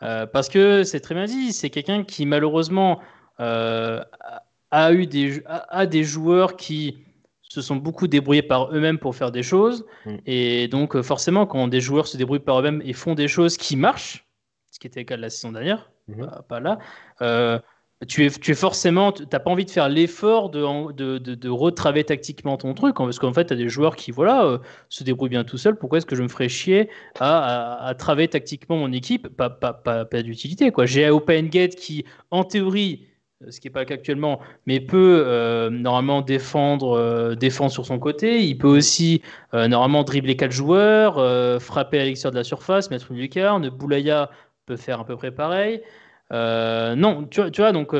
Euh, parce que c'est très bien dit, c'est quelqu'un qui malheureusement euh, a, eu des, a des joueurs qui se sont beaucoup débrouillés par eux-mêmes pour faire des choses. Mm. Et donc, euh, forcément, quand des joueurs se débrouillent par eux-mêmes et font des choses qui marchent, ce qui était le cas de la saison dernière, mm-hmm. pas, là, euh, tu es, tu es forcément, tu n'as pas envie de faire l'effort de, de, de, retraver tactiquement ton truc, hein, parce qu'en fait, tu as des joueurs qui voilà, euh, se débrouillent bien tout seuls. Pourquoi est-ce que je me ferais chier à, à, tactiquement mon équipe Pas, pas, pas, pas d'utilité. J'ai Open Gate qui, en théorie, euh, ce qui n'est pas le cas actuellement, mais peut euh, normalement euh, défendre, sur son côté. Il peut aussi normalement dribbler quatre joueurs, frapper à l'extérieur de la surface, mettre une lucarne. Boulaya peut faire à peu près pareil. non, tu, vois, donc.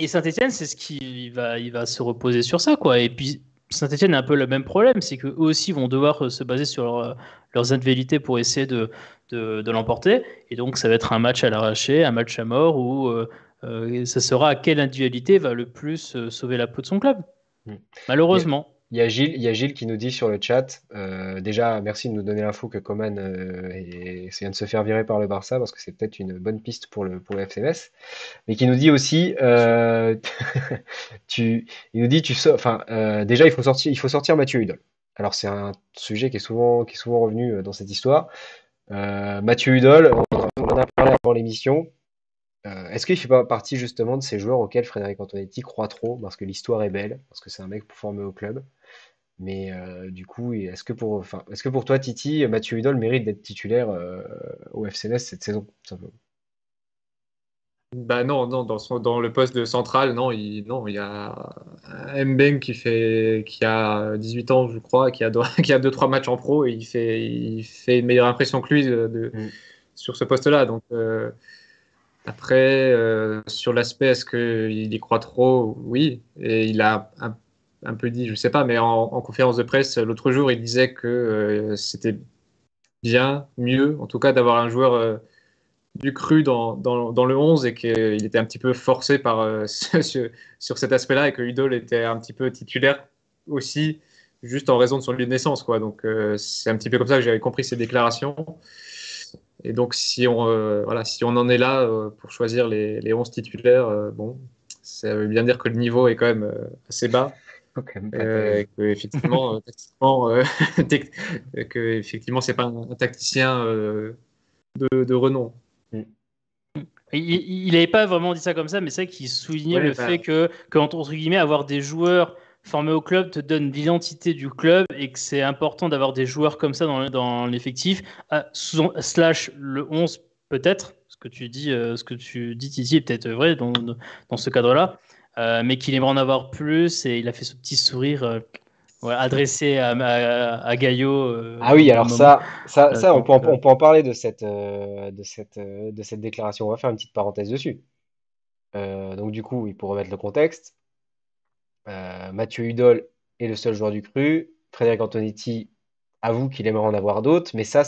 et Saint-Etienne, c'est ce qui va, il va se reposer sur ça, quoi. Et puis, Saint-Etienne a un peu le même problème, c'est qu'eux aussi vont devoir se baser sur leurs individualités pour essayer de, de, de l'emporter. Et donc, ça va être un match à l'arraché, un match à mort où. Euh, ça sera à quelle individualité va le plus euh, sauver la peau de son club. Hmm. Malheureusement. Il y, a Gilles, y a qui nous dit sur le chat, euh, déjà merci de nous donner l'info que Coman vient de se faire virer par le Barça parce que c'est peut-être une bonne piste pour le, pour le FCMS, mais qui nous dit aussi, il nous dit, tu déjà il faut sortir, il faut sortir Mathieu Hudol. Alors c'est un sujet qui est souvent, qui est souvent revenu dans cette histoire. Mathieu Hudol, on en a parlé avant l'émission, euh, est-ce qu'il fait pas partie justement de ces joueurs auxquels Frédéric Antonetti croit trop parce que l'histoire est belle, parce que c'est un mec pour former au club mais euh, du coup, est-ce que, pour, est que pour toi, Titi, Mathieu Hudol mérite d'être titulaire euh, au FCNS cette saison bah non, non dans, le poste de central, non, il, non, il y a Mbeng qui, fait, qui a 18 ans, je crois, qui a 2-3 matchs en pro et il fait, une meilleure impression que lui mm. sur ce poste-là. Donc, après, euh, sur l'aspect, est-ce qu'il y croit trop Oui. Et il a un, peu dit, je ne sais pas, mais en, conférence de presse l'autre jour, il disait que euh, c'était bien, mieux, en tout cas, d'avoir un joueur euh, du cru dans, dans, le 11 et qu'il était un petit peu forcé par, sur, cet aspect-là et que Udol était un petit peu titulaire aussi, juste en raison de son lieu de naissance. Quoi. Donc, c'est un petit peu comme ça que j'avais compris ses déclarations. Et donc, si on, euh, voilà, si on en est là euh, pour choisir les, les 11 titulaires, euh, bon, ça veut bien dire que le niveau est quand même assez bas. et que, effectivement, que, c'est pas un, tacticien de, renom. Mm. Il n'avait pas vraiment dit ça comme ça, mais c'est vrai qu'il soulignait le bah, fait que, que, entre guillemets, avoir des joueurs formé au club te donne l'identité du club et que c'est important d'avoir des joueurs comme ça dans, dans l'effectif, ah, slash le 11 peut-être, ce que tu dis, euh, ce que tu dis Titi est peut-être vrai dans, dans ce cadre-là, euh, mais qu'il aimerait en avoir plus et il a fait ce petit sourire. Euh, adressé à, à, Gaillot. ah oui, alors ça, ça, ça on, peut, on, peut, en parler de cette, de, cette, de cette déclaration. On va faire une petite parenthèse dessus. donc du coup, il pour remettre le contexte, euh, Mathieu Hudol est le seul joueur du cru. Frédéric Antonetti avoue qu'il aimerait en avoir d'autres, mais ça,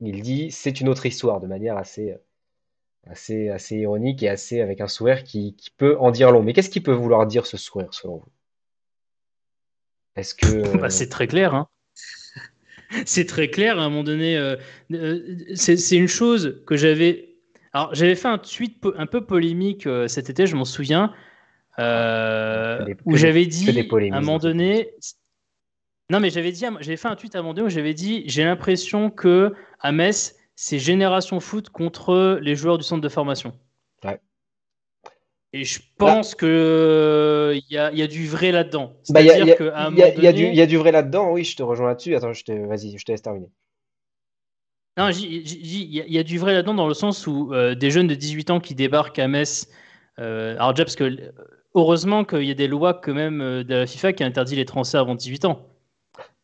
il dit, c'est une autre histoire de manière assez, euh, assez, assez ironique et assez avec un sourire qui, peut en dire long. Mais qu'est-ce qui peut vouloir dire ce sourire selon vous est que oh, bah, c'est très clair. Hein. c'est très clair à un moment donné. Euh, c'est une chose que j'avais. Alors j'avais fait un tweet un peu polémique cet été, je m'en souviens. Euh, où j'avais dit à un moment donné. Non, mais j'avais dit, j'avais fait un tweet à un moment donné où j'avais dit, j'ai l'impression que à Metz, c'est génération foot contre les joueurs du centre de formation. Ouais. Et je pense que il y a, du vrai là-dedans. Bah, il y, y, a du vrai là-dedans. Oui, je te rejoins là-dessus. Attends, je te... vas-y, je te laisse terminer. Non, il y, a du vrai là-dedans dans le sens où euh, des jeunes de 18 ans qui débarquent à Metz. Euh, alors déjà parce que heureusement qu'il y a des lois quand même euh, de la FIFA qui interdit les transferts avant 18 ans.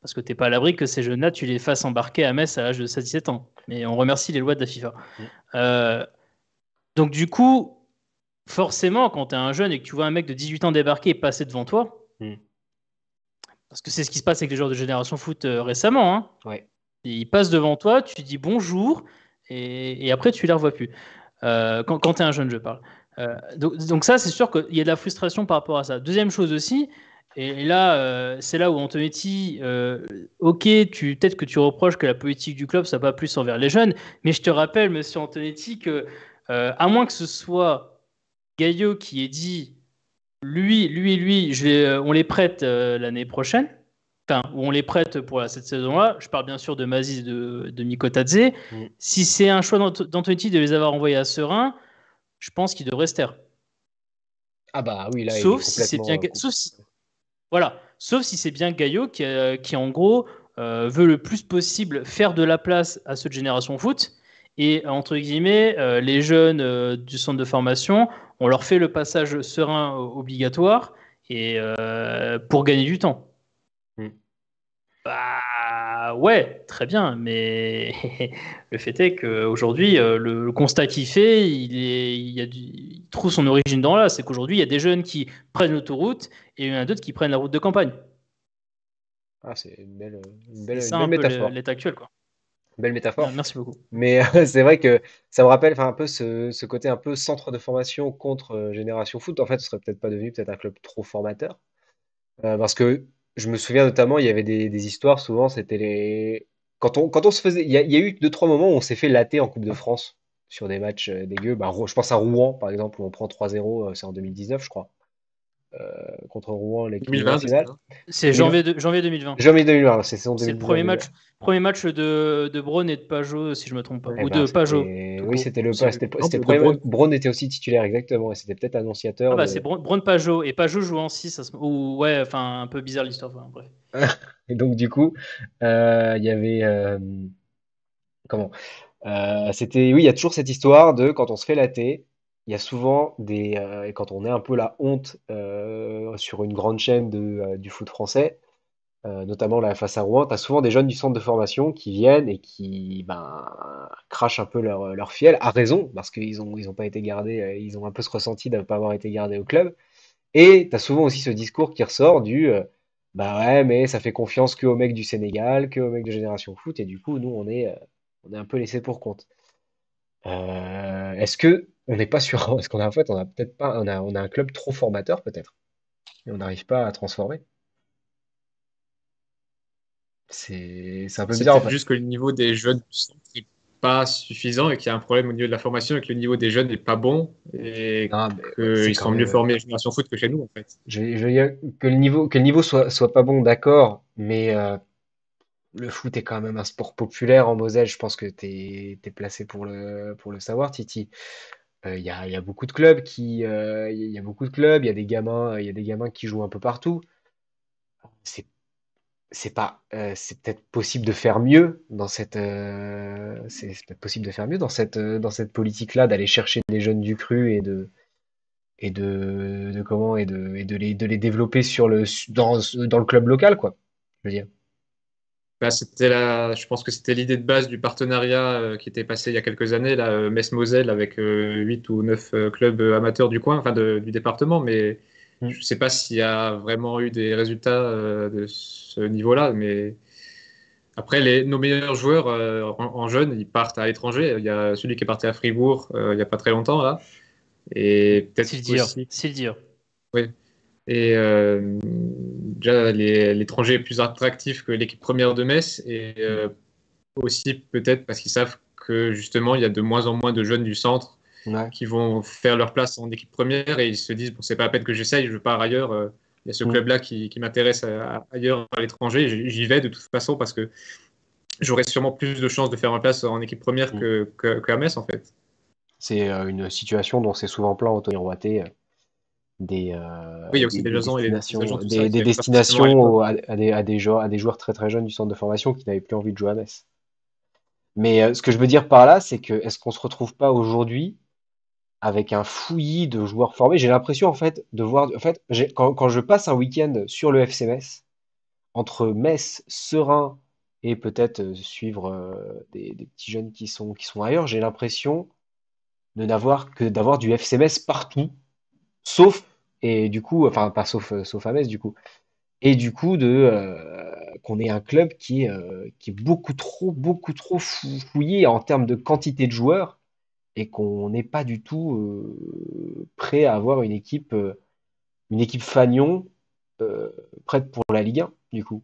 Parce que t'es pas à l'abri que ces jeunes-là, tu les fasses embarquer à Metz à l'âge de 17 ans. Mais on remercie les lois de la FIFA. Mm. Euh, donc du coup, forcément, quand tu es un jeune et que tu vois un mec de 18 ans débarquer et passer devant toi, mm. parce que c'est ce qui se passe avec les joueurs de génération foot euh, récemment, hein. ils passent devant toi, tu dis bonjour, et, après tu les revois plus. quand, quand tu es un jeune, je parle. Euh, donc, ça, c'est sûr qu'il y a de la frustration par rapport à ça. Deuxième chose aussi, et là, euh, c'est là où Antonetti, euh, ok, peut-être que tu reproches que la politique du club, ça va plus envers les jeunes, mais je te rappelle, monsieur Antonetti, que à moins que ce soit Gaillot qui ait dit, lui, lui, lui, on les prête l'année prochaine, enfin, où on les prête pour cette saison-là. Je parle bien sûr de Mazis de, de Mikotadze. Tadze. Mm. Si c'est un choix d'Antonetti de les avoir envoyés à Serein, je pense qu'il devrait se taire. Ah bah oui, là, il est si c'est bien, euh, sauf voilà, sauf si c'est bien Gaillot qui, euh, en gros euh, veut le plus possible faire de la place à cette génération foot et entre guillemets les jeunes du centre de formation, on leur fait le passage serein obligatoire et pour gagner du temps. Hmm. Bah, bah ouais, très bien, mais le fait est qu'aujourd'hui, euh, le, le constat qu'il fait, il, a du, trouve son origine dans là. C'est qu'aujourd'hui, il y a des jeunes qui prennent l'autoroute et il y en a d'autres qui prennent la route de campagne. Ah, c'est une belle, une belle, un métaphore. L'état actuel, quoi. belle métaphore. Ah, merci beaucoup. Mais euh, c'est vrai que ça me rappelle un peu ce, côté un peu centre de formation contre euh, Génération Foot. En fait, ce serait peut-être pas devenu peut-être un club trop formateur. parce que je me souviens notamment, il y avait des, histoires, souvent, c'était les. Quand on, quand on se faisait. Il y, a, eu deux, trois moments où on s'est fait latter en Coupe de France sur des matchs euh, dégueux. Bah, je pense à Rouen, par exemple, où on prend 3-0, euh, c'est en 2019, je crois. Euh, contre Rouen, les 2020, C'est janvier, janvier 2020. Janvier 2020, c'est C'est le premier match, premier match de, de Braun et de Pajot, si je ne me trompe pas. Eh ou ben, de Pajot. Oui, c'était le premier était aussi titulaire, exactement. Et c'était peut-être annonciateur. Ah bah, c'est Braun, Pajot. Et Pajot joue en 6. Ou, ouais, enfin, un peu bizarre l'histoire. et donc, du coup, euh, il y avait. Euh, comment C'était. Oui, il y a toujours cette histoire de quand on se fait la et il y a souvent des. Euh, quand on est un peu la honte euh, sur une grande chaîne de, euh, du foot français, notamment la face à Rouen, tu as souvent des jeunes du centre de formation qui viennent et qui ben, crachent un peu leur, leur fiel, à raison, parce qu'ils ont, ils ont pas été gardés, ils ont un peu ce ressenti de ne pas avoir été gardés au club. Et tu as souvent aussi ce discours qui ressort du bah ouais, mais ça fait confiance qu'aux mecs du Sénégal, qu'aux mecs de Génération Foot, et du coup, nous, on est, on est un peu laissés pour compte. est-ce que on n'est pas sûr. ce qu'on a fait, on a peut-être pas, on a, un club trop formateur peut-être, et on n'arrive pas à transformer. C'est un peu bizarre. c'est juste que le niveau des jeunes n'est pas suffisant et qu'il y a un problème au niveau de la formation et que le niveau des jeunes n'est pas bon et qu'ils sont mieux formés à Génération Foot que chez nous en fait. que le niveau, que le niveau soit, pas bon, d'accord, mais euh, le foot est quand même un sport populaire en Moselle. Je pense que tu es, placé pour le, pour le savoir, Titi. Euh, il y a, y, a, beaucoup de clubs qui, euh, il y, a beaucoup de clubs, il y a des gamins, il y a des gamins qui jouent un peu partout. C'est c'est pas euh, c'est peut-être possible de faire mieux dans cette euh, c'est peut-être possible de faire mieux dans cette euh, dans cette politique là d'aller chercher des jeunes du cru et de et de, de comment et de et de les de les développer sur le dans dans le club local quoi je veux dire bah, c'était la, je pense que c'était l'idée de base du partenariat euh, qui était passé il y a quelques années, là, euh, Messe moselle avec euh, huit 8 ou 9 clubs amateurs du coin, enfin du département, mais mm. je ne sais pas s'il y a vraiment eu des résultats de ce niveau-là, mais après, les, nos meilleurs joueurs en, jeunes, ils partent à l'étranger. Il y a celui qui est parti à Fribourg il n'y a pas très longtemps, là. Et peut-être Oui. Et euh, déjà, l'étranger est plus attractif que l'équipe première de Metz. Et euh, aussi, peut-être parce qu'ils savent que justement, il y a de moins en moins de jeunes du centre qui vont faire leur place en équipe première. Et ils se disent, bon, c'est pas à peine que j'essaye, je pars ailleurs. Euh, il y a ce mm. club-là qui, m'intéresse ailleurs, à l'étranger. J'y vais de toute façon parce que j'aurais sûrement plus de chances de faire ma place en équipe première qu'à mm. que, Metz, en fait. C'est une situation dont c'est souvent plein Anthony Roité des, destinations à, des, à, joueurs, très très jeunes du centre de formation qui n'avaient plus envie de jouer à Metz. Mais euh, ce que je veux dire par là, c'est que est-ce qu'on se retrouve pas aujourd'hui avec un fouillis de joueurs formés J'ai l'impression en fait de voir, en fait, quand, quand, je passe un week-end sur le FC Metz, entre Metz, Serein et peut-être euh, suivre euh, des, petits jeunes qui sont, qui sont ailleurs, j'ai l'impression de n'avoir que d'avoir du FC Metz partout sauf et du coup, enfin pas sauf euh, sauf à du coup, et du coup de euh, qu'on ait un club qui euh, qui est beaucoup trop beaucoup trop fouillé en termes de quantité de joueurs et qu'on n'est pas du tout prêt à avoir une équipe une équipe fanion prête pour la Ligue 1 du coup.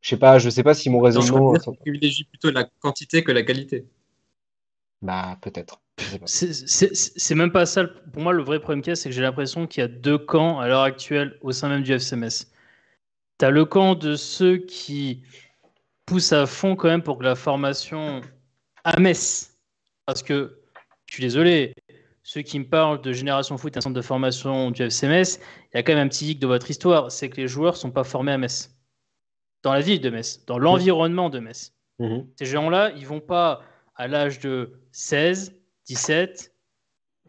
Je sais pas, je sais pas si mon raisonnement. Je privilégie plutôt la quantité que la qualité. Bah, peut-être. C'est même pas ça. Pour moi, le vrai problème c'est que j'ai l'impression qu'il y a deux camps à l'heure actuelle au sein même du FCMS. Tu as le camp de ceux qui poussent à fond quand même pour que la formation à Metz, parce que je suis désolé, ceux qui me parlent de Génération Foot, un centre de formation du FCMS, il y a quand même un petit hic de votre histoire, c'est que les joueurs ne sont pas formés à Metz, dans la ville de Metz, dans l'environnement de Metz. Mhm. Ces gens-là, ils vont pas à l'âge de 16, 17,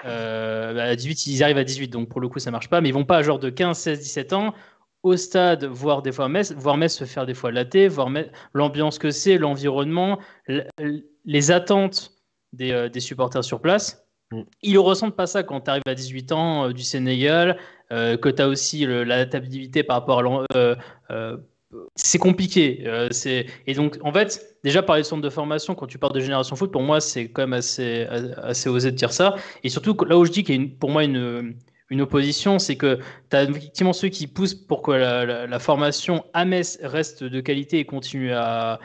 à 18, ils arrivent à 18, donc pour le coup ça marche pas, mais ils vont pas à genre de 15, 16, 17 ans au stade, voir des fois Metz, voir Metz se faire des fois télé voir l'ambiance que c'est, l'environnement, les attentes des, euh, des, supporters sur place. Mm. Ils ne ressentent pas ça quand tu arrives à 18 ans euh, du Sénégal, euh, que tu as aussi l'adaptabilité par rapport à c'est compliqué. Euh, et donc en fait, déjà par les centres de formation, quand tu parles de génération foot, pour moi c'est quand même assez osé de dire ça. Et surtout là où je dis qu'il y a pour moi une opposition, c'est que tu as effectivement ceux qui poussent pour que la, formation à Metz reste de qualité et continue à,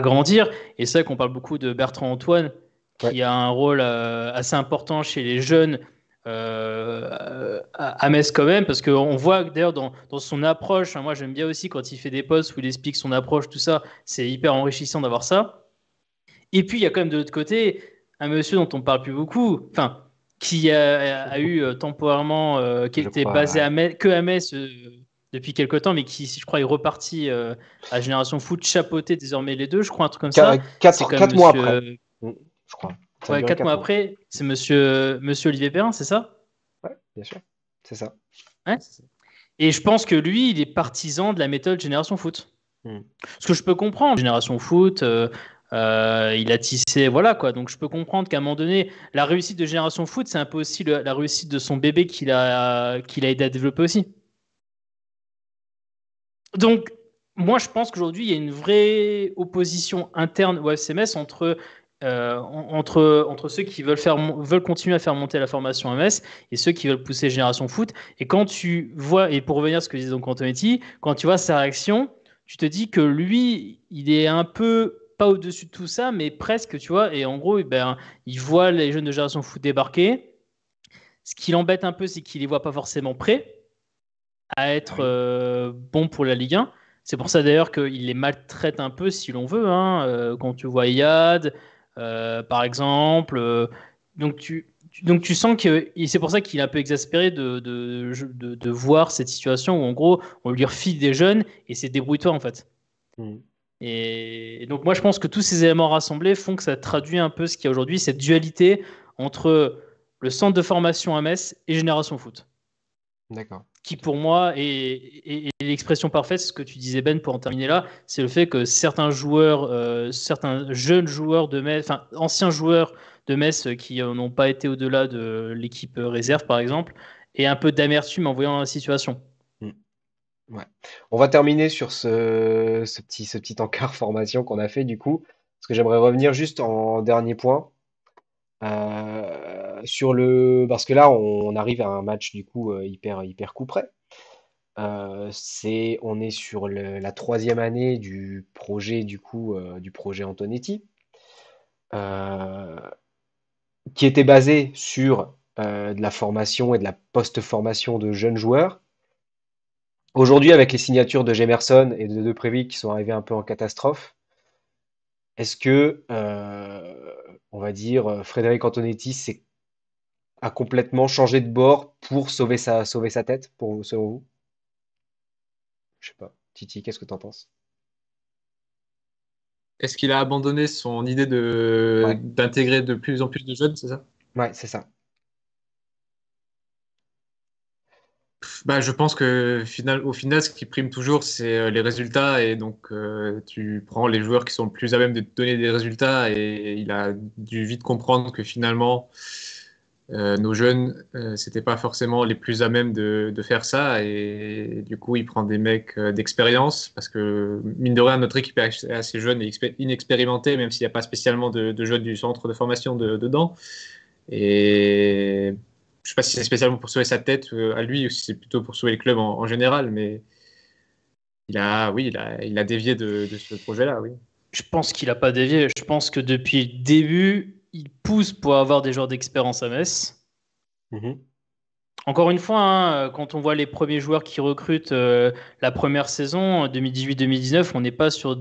grandir. Et c'est vrai qu'on parle beaucoup de Bertrand Antoine, qui a un rôle euh, assez important chez les jeunes euh, à Metz quand même, parce qu'on voit d'ailleurs dans, son approche, hein, moi j'aime bien aussi quand il fait des posts où il explique son approche, tout ça, c'est hyper enrichissant d'avoir ça. Et puis il y a quand même de l'autre côté un monsieur dont on parle plus beaucoup, enfin qui a, eu euh, temporairement, euh, qui était basé à Metz, que à Metz euh, depuis quelques temps, mais qui, je crois, est reparti à Génération Foot, chapeauté désormais les deux, je crois, un truc comme ça. Quatre, mois après, mm, je crois quatre mois après, c'est monsieur, Olivier Perrin, c'est ça Oui, bien sûr, c'est ça. Et je pense que lui, il est partisan de la méthode Génération Foot. Hmm. Ce que je peux comprendre, Génération Foot, euh, euh, il a tissé, voilà quoi. Donc je peux comprendre qu'à un moment donné, la réussite de Génération Foot, c'est un peu aussi la réussite de son bébé qu'il a, qu'il a aidé à développer aussi. Donc moi, je pense qu'aujourd'hui, il y a une vraie opposition interne au FCMS entre euh, entre, entre ceux qui veulent, faire, veulent continuer à faire monter la formation MS et ceux qui veulent pousser Génération Foot. Et quand tu vois, et pour revenir à ce que disait donc Antonetti, quand tu vois sa réaction, tu te dis que lui, il est un peu pas au-dessus de tout ça, mais presque, tu vois. Et en gros, eh ben, il voit les jeunes de Génération Foot débarquer. Ce qui l'embête un peu, c'est qu'il les voit pas forcément prêts à être bon euh, bons pour la Ligue 1. C'est pour ça d'ailleurs qu'il les maltraite un peu, si l'on veut. Hein, euh, quand tu vois Yad, euh, par exemple. Euh, donc tu, donc tu sens que c'est pour ça qu'il est un peu exaspéré de, de, de, voir cette situation où en gros on lui refile des jeunes et c'est débrouille-toi en fait. Hmm. Et, donc moi je pense que tous ces éléments rassemblés font que ça traduit un peu ce qu'il y a aujourd'hui, cette dualité entre le centre de formation à Metz et Génération Foot. D'accord qui pour moi est, l'expression parfaite, ce que tu disais Ben pour en terminer là, c'est le fait que certains joueurs, euh, certains jeunes joueurs de Metz, enfin anciens joueurs de Metz qui euh, n'ont pas été au-delà de l'équipe réserve par exemple, et un peu d'amertume en voyant la situation. Hmm. Ouais. On va terminer sur ce, petit, ce petit encart formation qu'on a fait du coup, parce que j'aimerais revenir juste en dernier point. Euh, sur le parce que là on, arrive à un match du coup euh, hyper hyper coup près. Euh, c'est on est sur la troisième année du projet du coup euh, du projet Antonetti qui était basé sur de la formation et de la post-formation de jeunes joueurs. Aujourd'hui, avec les signatures de Gemerson et de prévy qui sont arrivés un peu en catastrophe, est-ce que, on va dire, Frédéric Antonetti c'est complètement changé de bord pour sauver sa, sauver sa tête, pour, selon vous Je sais pas. Titi, qu'est-ce que tu en penses Est-ce qu'il a abandonné son idée de, d'intégrer de plus en plus de jeunes, c'est ça Ouais, c'est ça. Bah, je pense que final, au final, ce qui prime toujours, c'est euh, les résultats. Et donc, euh, tu prends les joueurs qui sont le plus à même de donner des résultats. Et il a dû vite comprendre que finalement, euh, nos jeunes, euh, c'était pas forcément les plus à même de, faire ça. Et, du coup, il prend des mecs euh, d'expérience parce que, mine de rien, notre équipe est assez jeune et inexpérimentée, même s'il n'y a pas spécialement de, jeunes du centre de formation dedans. Et je sais pas si c'est spécialement pour sauver sa tête à lui ou si c'est plutôt pour sauver le club en, général, mais il a, oui, il a, il a dévié de, ce projet-là, oui. Je pense qu'il n'a pas dévié. Je pense que depuis le début, il pousse pour avoir des joueurs d'expérience à Metz. Mhm. Encore une fois, hein, euh, quand on voit les premiers joueurs qui recrutent euh, la première saison, 2018-2019, euh, on n'est pas sur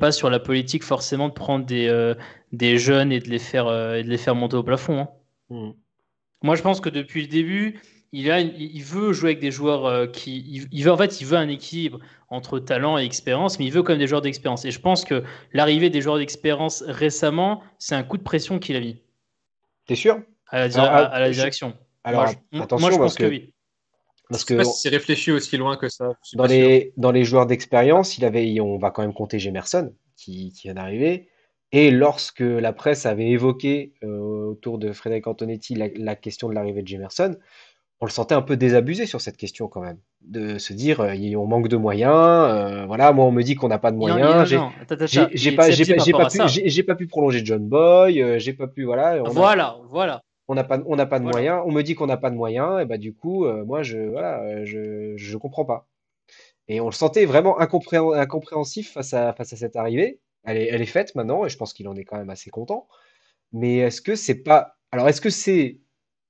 pas sur la politique forcément de prendre des, des jeunes et de les faire de les faire monter au plafond. Hein. Mhm. Moi, je pense que depuis le début, il, veut jouer avec des joueurs euh, qui. Il, veut, en fait, il veut un équilibre entre talent et expérience, mais il veut quand même des joueurs d'expérience. Et je pense que l'arrivée des joueurs d'expérience récemment, c'est un coup de pression qu'il a mis. T'es sûr à la, ah, direction. Alors, moi, je, attention, pense que, oui. Parce que c'est réfléchi aussi loin que ça. Dans les, dans les, joueurs d'expérience, il avait, on va quand même compter Gemerson qui, vient d'arriver. Et lorsque la presse avait évoqué euh, autour de Frédéric Antonetti la, la question de l'arrivée de Gemerson, on le sentait un peu désabusé sur cette question quand même, de se dire euh, on manque de moyens, euh, voilà, moi on me dit qu'on n'a pas de moyens, j'ai pas, pas, pu prolonger John Boy, euh, j'ai pas pu, voilà. voilà, voilà. On n'a pas, on pas de moyens, on me dit qu'on n'a pas de moyens, et bah du coup, moi je, voilà, je, je comprends pas. Et on le sentait vraiment incompréhensif face à, face à cette arrivée. Elle est, elle est faite maintenant, et je pense qu'il en est quand même assez content. Mais est-ce que c'est pas, alors est-ce que c'est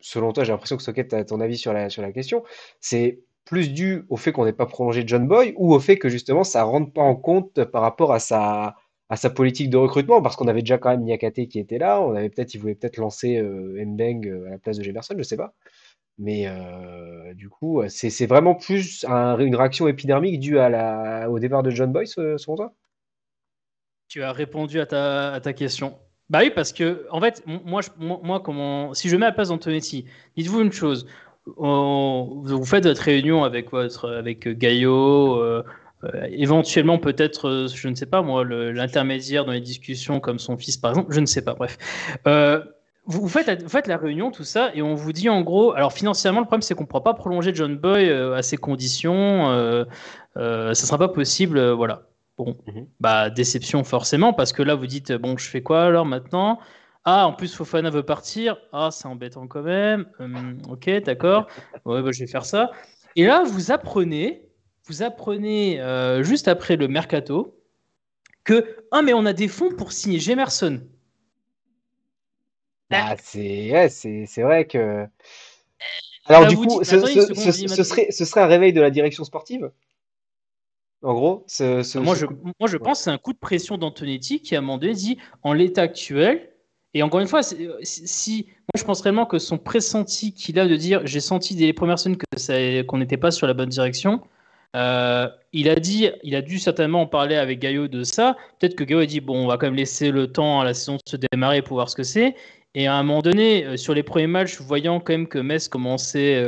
selon toi, j'ai l'impression que Socket a ton avis sur la, sur la question, c'est plus dû au fait qu'on n'ait pas prolongé John Boy ou au fait que justement ça ne rentre pas en compte par rapport à sa, à sa politique de recrutement Parce qu'on avait déjà quand même Niakate qui était là, on avait peut-être, il voulait peut-être lancer euh, euh à la place de Jefferson, je sais pas. Mais euh, du coup, c'est vraiment plus une réaction épidermique due à la, au départ de John Boy, selon toi Tu as répondu à ta, à ta question. Bah oui, parce que, en fait, moi, moi comment, si je mets à place d'Antonetti, dites-vous une chose. vous faites votre réunion avec, votre, avec Gaillot, euh, éventuellement peut-être, euh, je ne sais pas moi, l'intermédiaire dans les discussions comme son fils par exemple, je ne sais pas, bref. Euh, vous, faites la, vous, faites la, réunion, tout ça, et on vous dit en gros, alors financièrement le problème c'est qu'on ne pourra pas prolonger John Boy à ces conditions, ça ne sera pas possible, voilà. Bon, mhm. bah déception forcément, parce que là vous dites bon, je fais quoi alors maintenant Ah, en plus Fofana veut partir. Ah, c'est embêtant quand même. Hum, ok, d'accord. Ouais, bah, je vais faire ça. Et là vous apprenez, vous apprenez euh, juste après le mercato que ah mais on a des fonds pour signer Gemerson. Ah, c'est vrai que. Euh, alors du coup, serait, ce serait un réveil de la direction sportive en gros, moi, je, moi, je, pense que c'est un coup de pression d'Antonetti qui, a un dit en l'état actuel, et encore une fois, euh, si moi je pense réellement que son pressenti qu'il a de dire j'ai senti dès les premières semaines que qu'on n'était pas sur la bonne direction, euh, il a dit, il a dû certainement en parler avec Gaillot de ça. Peut-être que Gaillot a dit bon, on va quand même laisser le temps à la saison de se démarrer pour voir ce que c'est. Et à un moment donné, euh, sur les premiers matchs, voyant quand même que Metz commençait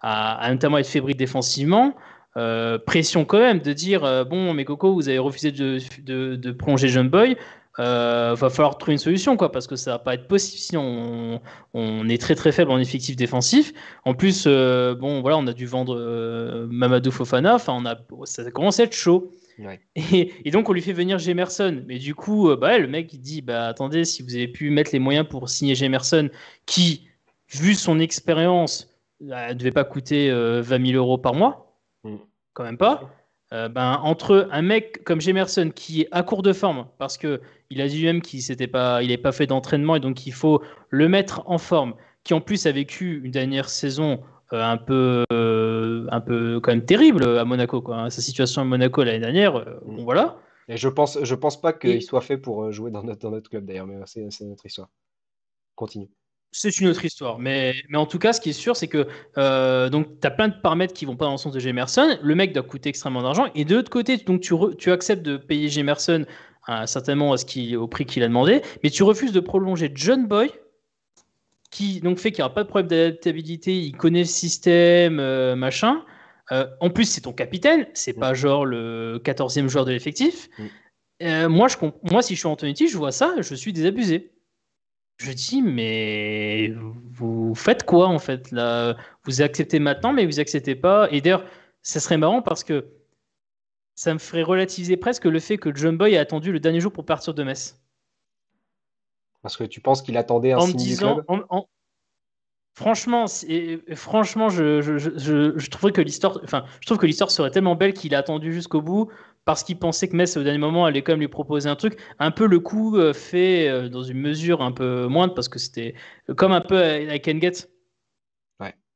à, à, notamment être fébrile défensivement, euh, pression quand même de dire euh, bon, mais Coco, vous avez refusé de, de, de prolonger Boy. Euh, va falloir trouver une solution quoi parce que ça va pas être possible si on, on est très très faible en effectif défensif en plus bon voilà on a dû vendre Mamadou Fofana enfin on a ça commence à être chaud Et, donc on lui fait venir Gemerson. Mais du coup, bah, le mec il dit bah attendez, si vous avez pu mettre les moyens pour signer Gemerson, qui, vu son expérience, ne devait pas coûter 20 000 euros par mois quand même pas. Euh, ben, entre un mec comme Jemerson qui est à court de forme parce que il a dit lui-même qu'il s'était pas, il n'est pas fait d'entraînement et donc il faut le mettre en forme, qui en plus a vécu une dernière saison euh, un peu, euh, un peu quand même terrible à Monaco. Quoi. Hein. Sa situation à Monaco l'année dernière, bon voilà. Et je pense, je pense pas qu'il soit fait pour jouer dans notre, dans notre club d'ailleurs, mais c'est notre histoire. Continue. C'est une autre histoire. Mais, en tout cas, ce qui est sûr, c'est que euh, donc tu as plein de paramètres qui vont pas dans le sens de Gemerson. Le mec doit coûter extrêmement d'argent. Et de l'autre côté, donc tu, acceptes de payer Gemerson euh, certainement à ce qui, au prix qu'il a demandé, mais tu refuses de prolonger John Boy, qui donc fait qu'il n'y aura pas de problème d'adaptabilité, il connaît le système, euh, machin. en plus, c'est ton capitaine, c'est pas mm. genre le 14e joueur de l'effectif. Mm. moi, je, moi, si je suis T, je vois ça, je suis désabusé. Je dis, mais vous faites quoi en fait là Vous acceptez maintenant, mais vous acceptez pas. Et d'ailleurs, ça serait marrant parce que ça me ferait relativiser presque le fait que John Boy a attendu le dernier jour pour partir de Metz. Parce que tu penses qu'il attendait un en signe Franchement, euh, franchement, je, je, je, que l'histoire, enfin, je trouve que l'histoire serait tellement belle qu'il a attendu jusqu'au bout parce qu'il pensait que Metz, au dernier moment, allait quand même lui proposer un truc. Un peu le coup euh, fait euh, dans une mesure un peu moindre, parce que c'était comme un peu avec Enget.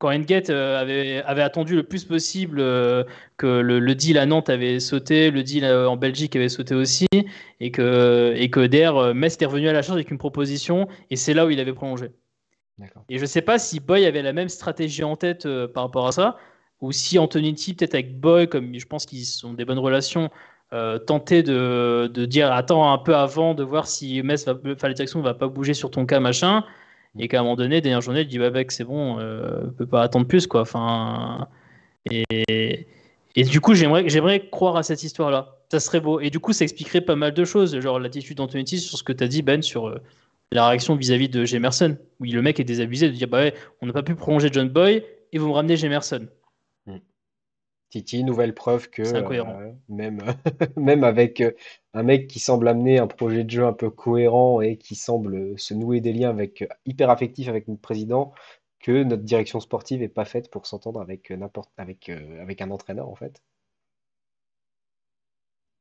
Quand Enget euh, avait, attendu le plus possible que le, deal à Nantes avait sauté, le deal en Belgique avait sauté aussi, et que, et que derrière, Metz était revenu à la charge avec une proposition, et c'est là où il avait prolongé. Et je ne sais pas si Boy avait la même stratégie en tête par rapport à ça ou si Antonetti, peut-être avec Boy, comme je pense qu'ils ont des bonnes relations, euh, tenter de, de, dire attends un peu avant de voir si Metz va, la va pas bouger sur ton cas machin et qu'à un moment donné dernière journée il dit bah mec c'est bon euh, on peut pas attendre plus quoi enfin et, et du coup j'aimerais j'aimerais croire à cette histoire là ça serait beau et du coup ça expliquerait pas mal de choses genre l'attitude d'Antonetti sur ce que tu as dit Ben sur euh, la réaction vis-à-vis de Gemerson oui le mec est désabusé de dire bah ouais, on n'a pas pu prolonger John Boy et vous me ramenez Gemerson Titi, nouvelle preuve que euh, même, même avec euh, un mec qui semble amener un projet de jeu un peu cohérent et qui semble euh, se nouer des liens avec, hyper affectifs avec notre président, que notre direction sportive n'est pas faite pour s'entendre avec, avec un entraîneur en fait.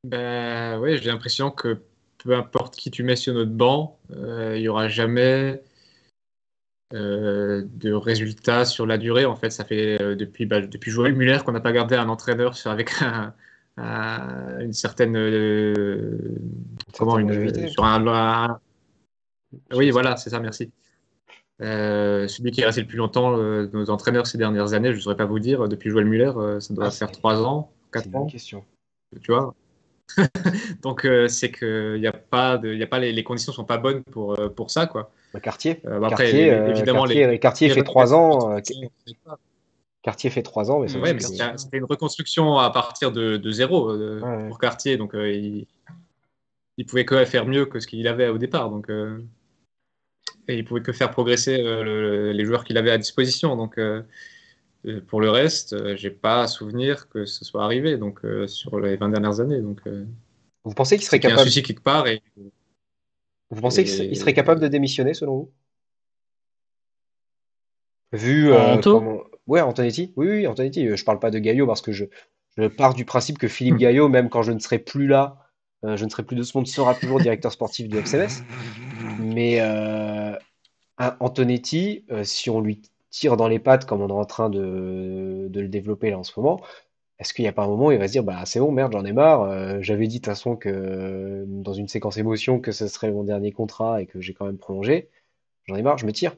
Ben, ouais, j'ai l'impression que peu importe qui tu mets sur notre banc, il n'y aura jamais euh, de résultats sur la durée. En fait, ça fait euh, depuis, bah, depuis Joël Muller qu'on n'a pas gardé un entraîneur avec une certaine. Euh, comment une, sur un, Oui, voilà, c'est ça, merci. celui qui est resté le plus longtemps de nos entraîneurs ces dernières années, je ne saurais pas vous dire, depuis Joël Muller, ça doit ah, faire 3 ans, 4 ans. question. Tu vois Donc, c'est que n'y a pas de, y a pas les, conditions ne sont pas bonnes pour, pour ça. Quoi. Bah, Cartier. quartier. Euh, bah, après, euh, évidemment, les... fait trois ans. Quartier euh, fait trois ans, mais c'est une reconstruction à partir de, zéro pour quartier, donc il, il, pouvait que faire mieux que ce qu'il avait au départ, donc et il pouvait que faire progresser les joueurs qu'il avait à disposition. Donc pour le reste, j'ai pas à souvenir que ce soit arrivé donc sur les 20 dernières années. Donc vous pensez qu'il serait capable part vous pensez qu'il serait capable de démissionner selon vous Vu. Euh, Antonetti. Oui, oui, Antonetti. Euh, je ne parle pas de Gaillot parce que je, pars du principe que Philippe Gaillot, même quand je ne serai plus là, euh, je ne serai plus de ce monde, sera toujours directeur sportif du FCMS. Mais Antonetti, si on lui tire dans les pattes comme on est en train de, de le développer là en ce moment, est-ce qu'il n'y a pas un moment où il va se dire bah c'est bon merde j'en ai marre euh, j'avais dit de toute façon que dans une séquence émotion que ce serait mon dernier contrat et que j'ai quand même prolongé j'en ai marre je me tire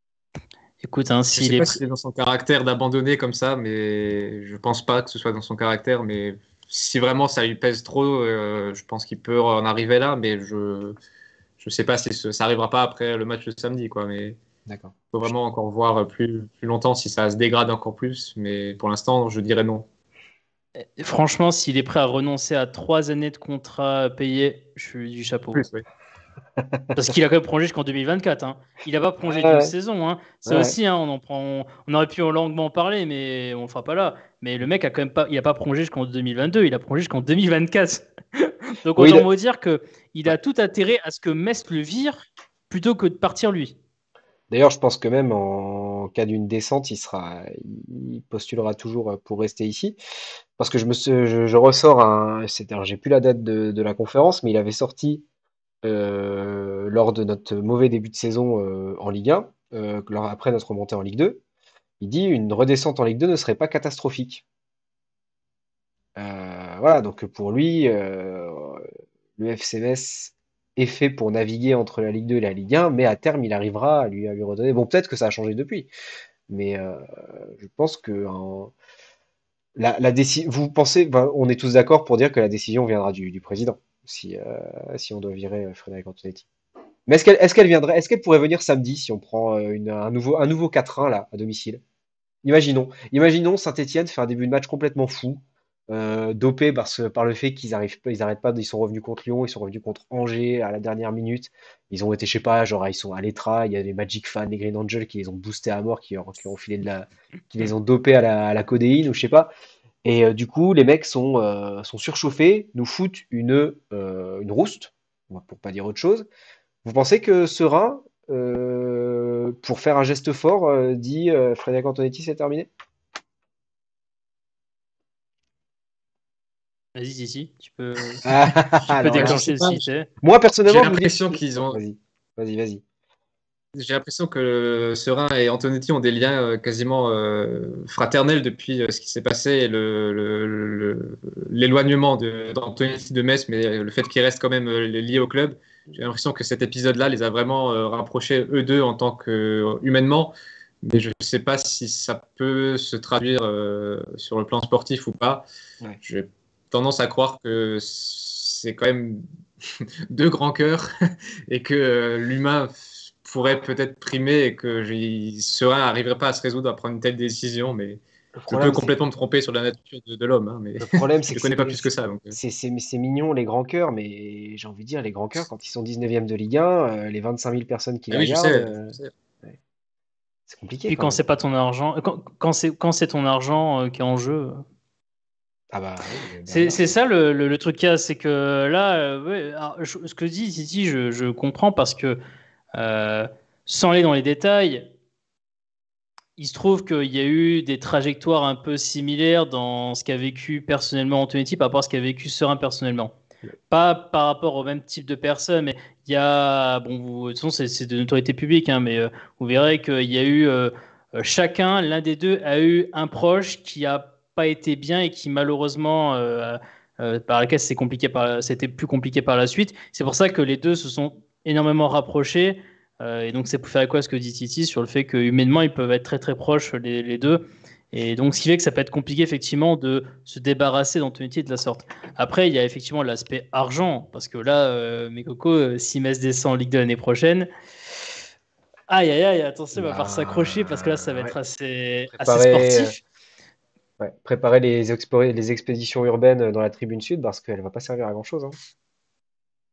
écoute hein, si je sais pas si c'est dans son caractère d'abandonner comme ça mais je pense pas que ce soit dans son caractère mais si vraiment ça lui pèse trop euh, je pense qu'il peut en arriver là mais je je sais pas si ça arrivera pas après le match de samedi quoi mais D'accord. Il faut vraiment encore voir plus, plus longtemps si ça se dégrade encore plus, mais pour l'instant, je dirais non. Franchement, s'il est prêt à renoncer à trois années de contrat payé, je suis du chapeau. Parce qu'il a quand même prolongé jusqu'en 2024. Hein. Il n'a pas prolongé ouais, une saison. Hein. Ça aussi, hein, on, en prend, on, aurait pu longuement parler, mais on ne fera pas là. Mais le mec a quand même pas, il a pas prolongé jusqu'en 2022. Il a prolongé jusqu'en 2024. Donc autant oui, dire que il a tout intérêt à ce que Metz le vire plutôt que de partir lui. D'ailleurs, je pense que même en cas d'une descente, il sera, il postulera toujours pour rester ici. Parce que je me, je, ressors un, j'ai plus la date de, la conférence, mais il avait sorti euh, lors de notre mauvais début de saison euh, en Ligue 1, euh, après notre remontée en Ligue 2, il dit une redescente en Ligue 2 ne serait pas catastrophique. voilà, donc pour lui, le FCMS est fait pour naviguer entre la Ligue 2 et la Ligue 1, mais à terme, il arrivera à lui, à lui redonner. Bon, peut-être que ça a changé depuis, mais euh, je pense que hein, la, décision. Vous pensez, ben, on est tous d'accord pour dire que la décision viendra du, président, si, euh, si on doit virer euh, Frédéric Antonetti. Mais est-ce qu'elle est qu'elle viendrait Est-ce qu'elle pourrait venir samedi si on prend un nouveau, un nouveau 4-1 là à domicile Imaginons, imaginons Saint-Etienne faire un début de match complètement fou, euh, dopés par, le fait qu'ils n'arrêtent pas, ils sont revenus contre Lyon, ils sont revenus contre Angers à la dernière minute. Ils ont été, je sais pas, genre ils sont à l'Etra, il y a des Magic fans, des Green Angels qui les ont boostés à mort, qui, de la, qui les ont dopés à la, codéine ou je sais pas. Et euh, du coup, les mecs sont, euh, sont surchauffés, nous foutent une, une rouste, pour pas dire autre chose. Vous pensez que Serein, pour faire un geste fort, dit Frédéric Antonetti, c'est terminé Vas-y, si, tu peux, tu peux ah, déclencher le site. Eh. Moi, personnellement, j'ai l'impression qu'ils ont. Vas-y, vas-y. vas-y. J'ai l'impression que euh, Serein et Antonetti ont des liens euh, quasiment euh, fraternels depuis ce qui s'est passé et l'éloignement d'Antonetti de Metz, mais le fait qu'il reste quand même liés au club. J'ai l'impression que cet épisode-là les a vraiment rapprochés, eux deux, en tant que humainement. Mais je ne sais pas si ça peut se traduire sur le plan sportif ou pas. Ouais. pas tendance à croire que c'est quand même deux grands cœurs et que euh, l'humain pourrait peut-être primer et que serein n'arriverait pas à se résoudre à prendre une telle décision, mais je peux complètement me tromper sur la nature de, l'homme. Hein, mais le problème, c'est que je connais pas plus que ça. Euh. C'est mignon les grands cœurs, mais j'ai envie de dire les grands cœurs quand ils sont 19e de Ligue 1, euh, les 25 000 personnes qui ah oui, regardent. C'est compliqué. Et quand, c'est pas ton argent, quand, quand c'est ton argent qui est en jeu, ah bah c'est ça le, truc qu'il c'est que là, euh, ce que dit Zizi, je, je, comprends parce que euh, sans aller dans les détails, il se trouve qu'il y a eu des trajectoires un peu similaires dans ce qu'a vécu personnellement Antonetti par rapport à ce qu'a vécu serein personnellement. Pas par rapport au même type de personne, mais il y a, bon, vous, de toute façon, c'est de notoriété publique, hein, mais euh, vous verrez qu'il y a eu, chacun, l'un des deux a eu un proche qui a pas été bien et qui malheureusement euh, euh, euh par laquelle c'est compliqué par c'était plus compliqué par la suite. C'est pour ça que les deux se sont énormément rapprochés. Euh, et donc c'est pour faire quoi ce que dit Titi sur le fait que humainement ils peuvent être très très proches les, deux. Et donc ce qui fait que ça peut être compliqué effectivement de se débarrasser d'Antonetti de la sorte. Après il y a effectivement l'aspect argent parce que là euh, mes cocos si Metz descend en Ligue de l'année prochaine. Aïe aïe aïe, attention, va falloir bah, s'accrocher parce que là ça va être assez, assez sportif préparer les, expéditions urbaines dans la tribune sud parce qu'elle va pas servir à grand chose. Hein.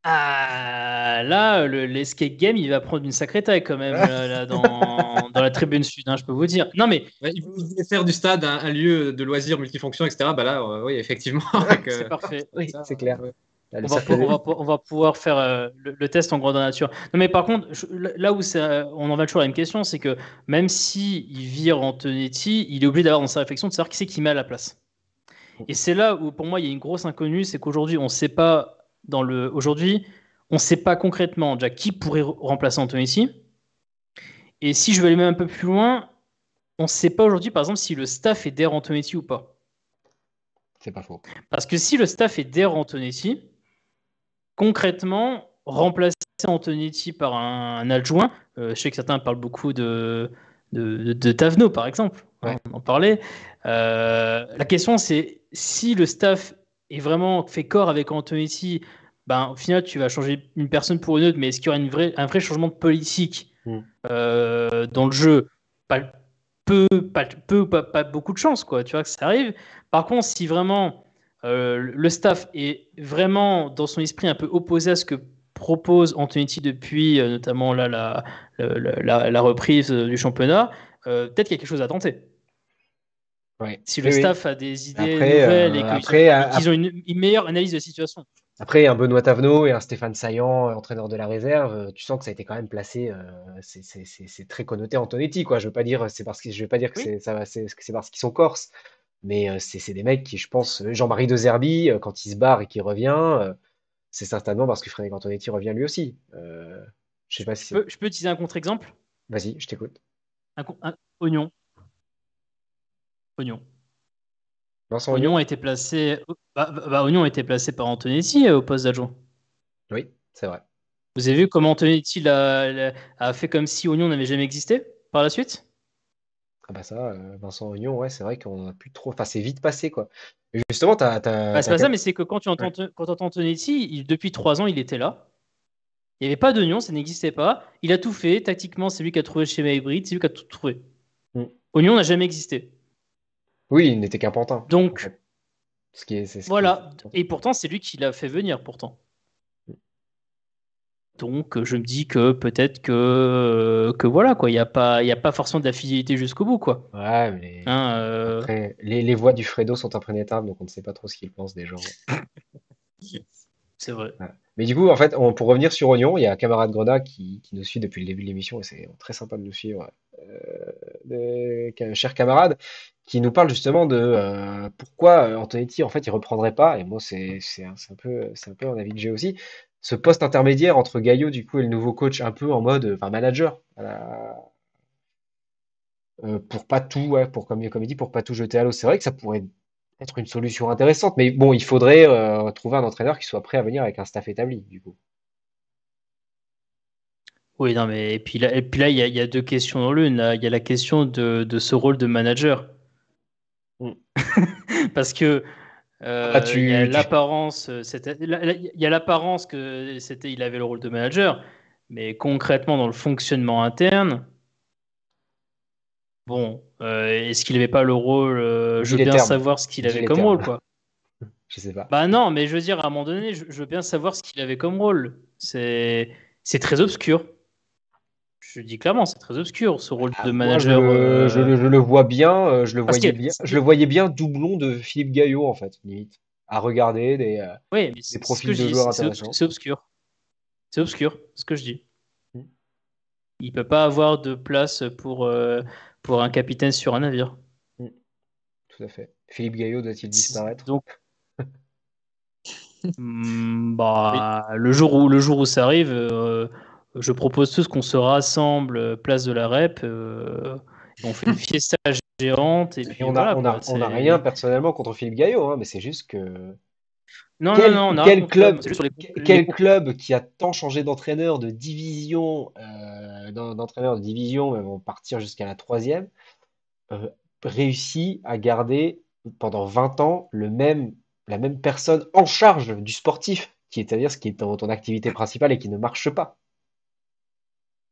Ah là, le, l'escape game, il va prendre une sacrée taille quand même dans, la tribune sud, hein, je peux vous dire. Non mais faire du stade un, lieu de loisirs multifonction, etc. Bah là, euh, oui, effectivement. c'est euh, parfait. Oui, c'est clair on va, pouvoir, faire euh, le, test en grande nature. Non, mais par contre, là où euh, on en va toujours à une question, c'est que même si il vire Antonetti, il est obligé d'avoir dans sa réflexion de savoir qui c'est qui met à la place. Oh. Et c'est là où pour moi il y a une grosse inconnue, c'est qu'aujourd'hui on ne sait pas dans le aujourd'hui on sait pas concrètement déjà qui pourrait remplacer Antonetti. Et si je vais aller même un peu plus loin, on ne sait pas aujourd'hui par exemple si le staff est derrière Antonetti ou pas. C'est pas faux. Parce que si le staff est derrière Antonetti, concrètement, remplacer Antonetti par un, adjoint, euh, je sais que certains parlent beaucoup de, de, par exemple, hein, on en parlait. Euh, la question, c'est si le staff est vraiment fait corps avec Antonetti, ben, au final, tu vas changer une personne pour une autre, mais est-ce qu'il y aura une vraie, un vrai changement de politique mm. euh, dans le jeu pas, peu, pas, pas, beaucoup de chance, quoi, tu vois, que ça arrive. Par contre, si vraiment euh, le staff est vraiment dans son esprit un peu opposé à ce que propose Antonetti depuis euh, notamment là, la, reprise euh, du championnat. Peut-être qu'il y a quelque chose à tenter. Si le staff a des idées nouvelles et qu'ils ont, une, meilleure analyse de la situation. Après, un Benoît Tavenot et un Stéphane Saillant, entraîneur de la réserve, tu sens que ça a été quand même placé, c'est très connoté Antonetti, quoi. Je veux pas dire, c'est parce que je vais pas dire que c'est parce qu'ils sont corses, mais euh, c'est des mecs qui, je pense, euh, Jean-Marie de Zerbi, euh, quand il se barre et qu'il revient, c'est certainement parce que Frédéric Antonetti revient lui aussi. je sais pas si je peux, utiliser un contre-exemple Vas-y, je t'écoute. oignon. Oignon. Vincent Oignon, a été placé. Bah, bah, bah, oignon a été placé par Antonetti au poste d'adjoint. Oui, c'est vrai. Vous avez vu comment Antonetti a fait comme si Oignon n'avait jamais existé par la suite ah bah ça, euh, Vincent Oignon ouais, c'est vrai qu'on a plus trop. Enfin, c'est vite passé, quoi. justement, t'as. Bah, c'est pas ça, mais c'est que quand tu entends, quand Tonetti, il- depuis trois ans, il était là. Il n'y avait pas d'oignon, ça n'existait pas. Il a tout fait. Tactiquement, c'est lui qui a trouvé le schéma hybride, c'est lui qui a tout trouvé. Mm. Oignon n'a jamais existé. Oui, il n'était qu'un pantin. Donc, ce qui est- voilà. Et pourtant, c'est lui qui l'a fait venir, pourtant. Donc euh, je me dis que peut-être que, euh, que voilà, quoi, il n'y a, pas, y a pas forcément de la fidélité jusqu'au bout. Quoi. Ouais, mais hein, euh, les, voix du Fredo sont imprénétables, donc on ne sait pas trop ce qu'il pense des gens. c'est vrai. Mais du coup, en fait, on, pour revenir sur Oignon, il y a un camarade Grenat qui, nous suit depuis le début de l'émission, et c'est très sympa de nous suivre, euh, cher camarade, qui nous parle justement de pourquoi Antonetti, en fait, il reprendrait pas, et moi, c'est un, un, peu un peu un avis que j'ai aussi, ce poste intermédiaire entre Gaillot du coup et le nouveau coach un peu en mode manager euh, pour pas tout pour comme, il dit pour pas tout jeter à l'eau c'est vrai que ça pourrait être une solution intéressante mais bon il faudrait euh, trouver un entraîneur qui soit prêt à venir avec un staff établi du coup oui non mais et puis là et là il y, a deux questions dans l'une il y a la question de, ce rôle de manager mm. parce que il y a l'apparence, que c'était, il avait le rôle de manager, mais concrètement dans le fonctionnement interne, bon, euh, est-ce qu'il n'avait pas le rôle euh, Je veux bien savoir ce qu'il avait comme rôle, quoi. je sais pas. Bah non, mais je veux dire, à un moment donné, je, veux bien savoir ce qu'il avait comme rôle. C'est, c'est très obscur je dis clairement, c'est très obscur ce rôle ah, de manager. Euh, je, le vois bien, euh, je le voyais bien, je le voyais bien doublon de Philippe Gaillot en fait, à regarder des, euh, profils de joueurs intéressants. C'est obscur, c'est obscur, ce que je dis. Mm. Il peut pas avoir de place pour pour un capitaine sur un navire. Mm. Tout à fait. Philippe Gaillot doit-il disparaître Donc, mm, bah, le jour où le jour où ça arrive je propose tous qu'on se rassemble euh, place de la rep. Euh, on fait une fiesta géante. Et, puis on n'a rien personnellement contre Philippe Gaillot, hein, mais c'est juste que. Non, quel, non, club, quel club qui a tant changé d'entraîneur de division, euh, d'entraîneur de division, même partir jusqu'à la troisième, réussit à garder pendant 20 ans le même, la même personne en charge du sportif, qui est-à-dire ce qui est dans ton activité principale et qui ne marche pas.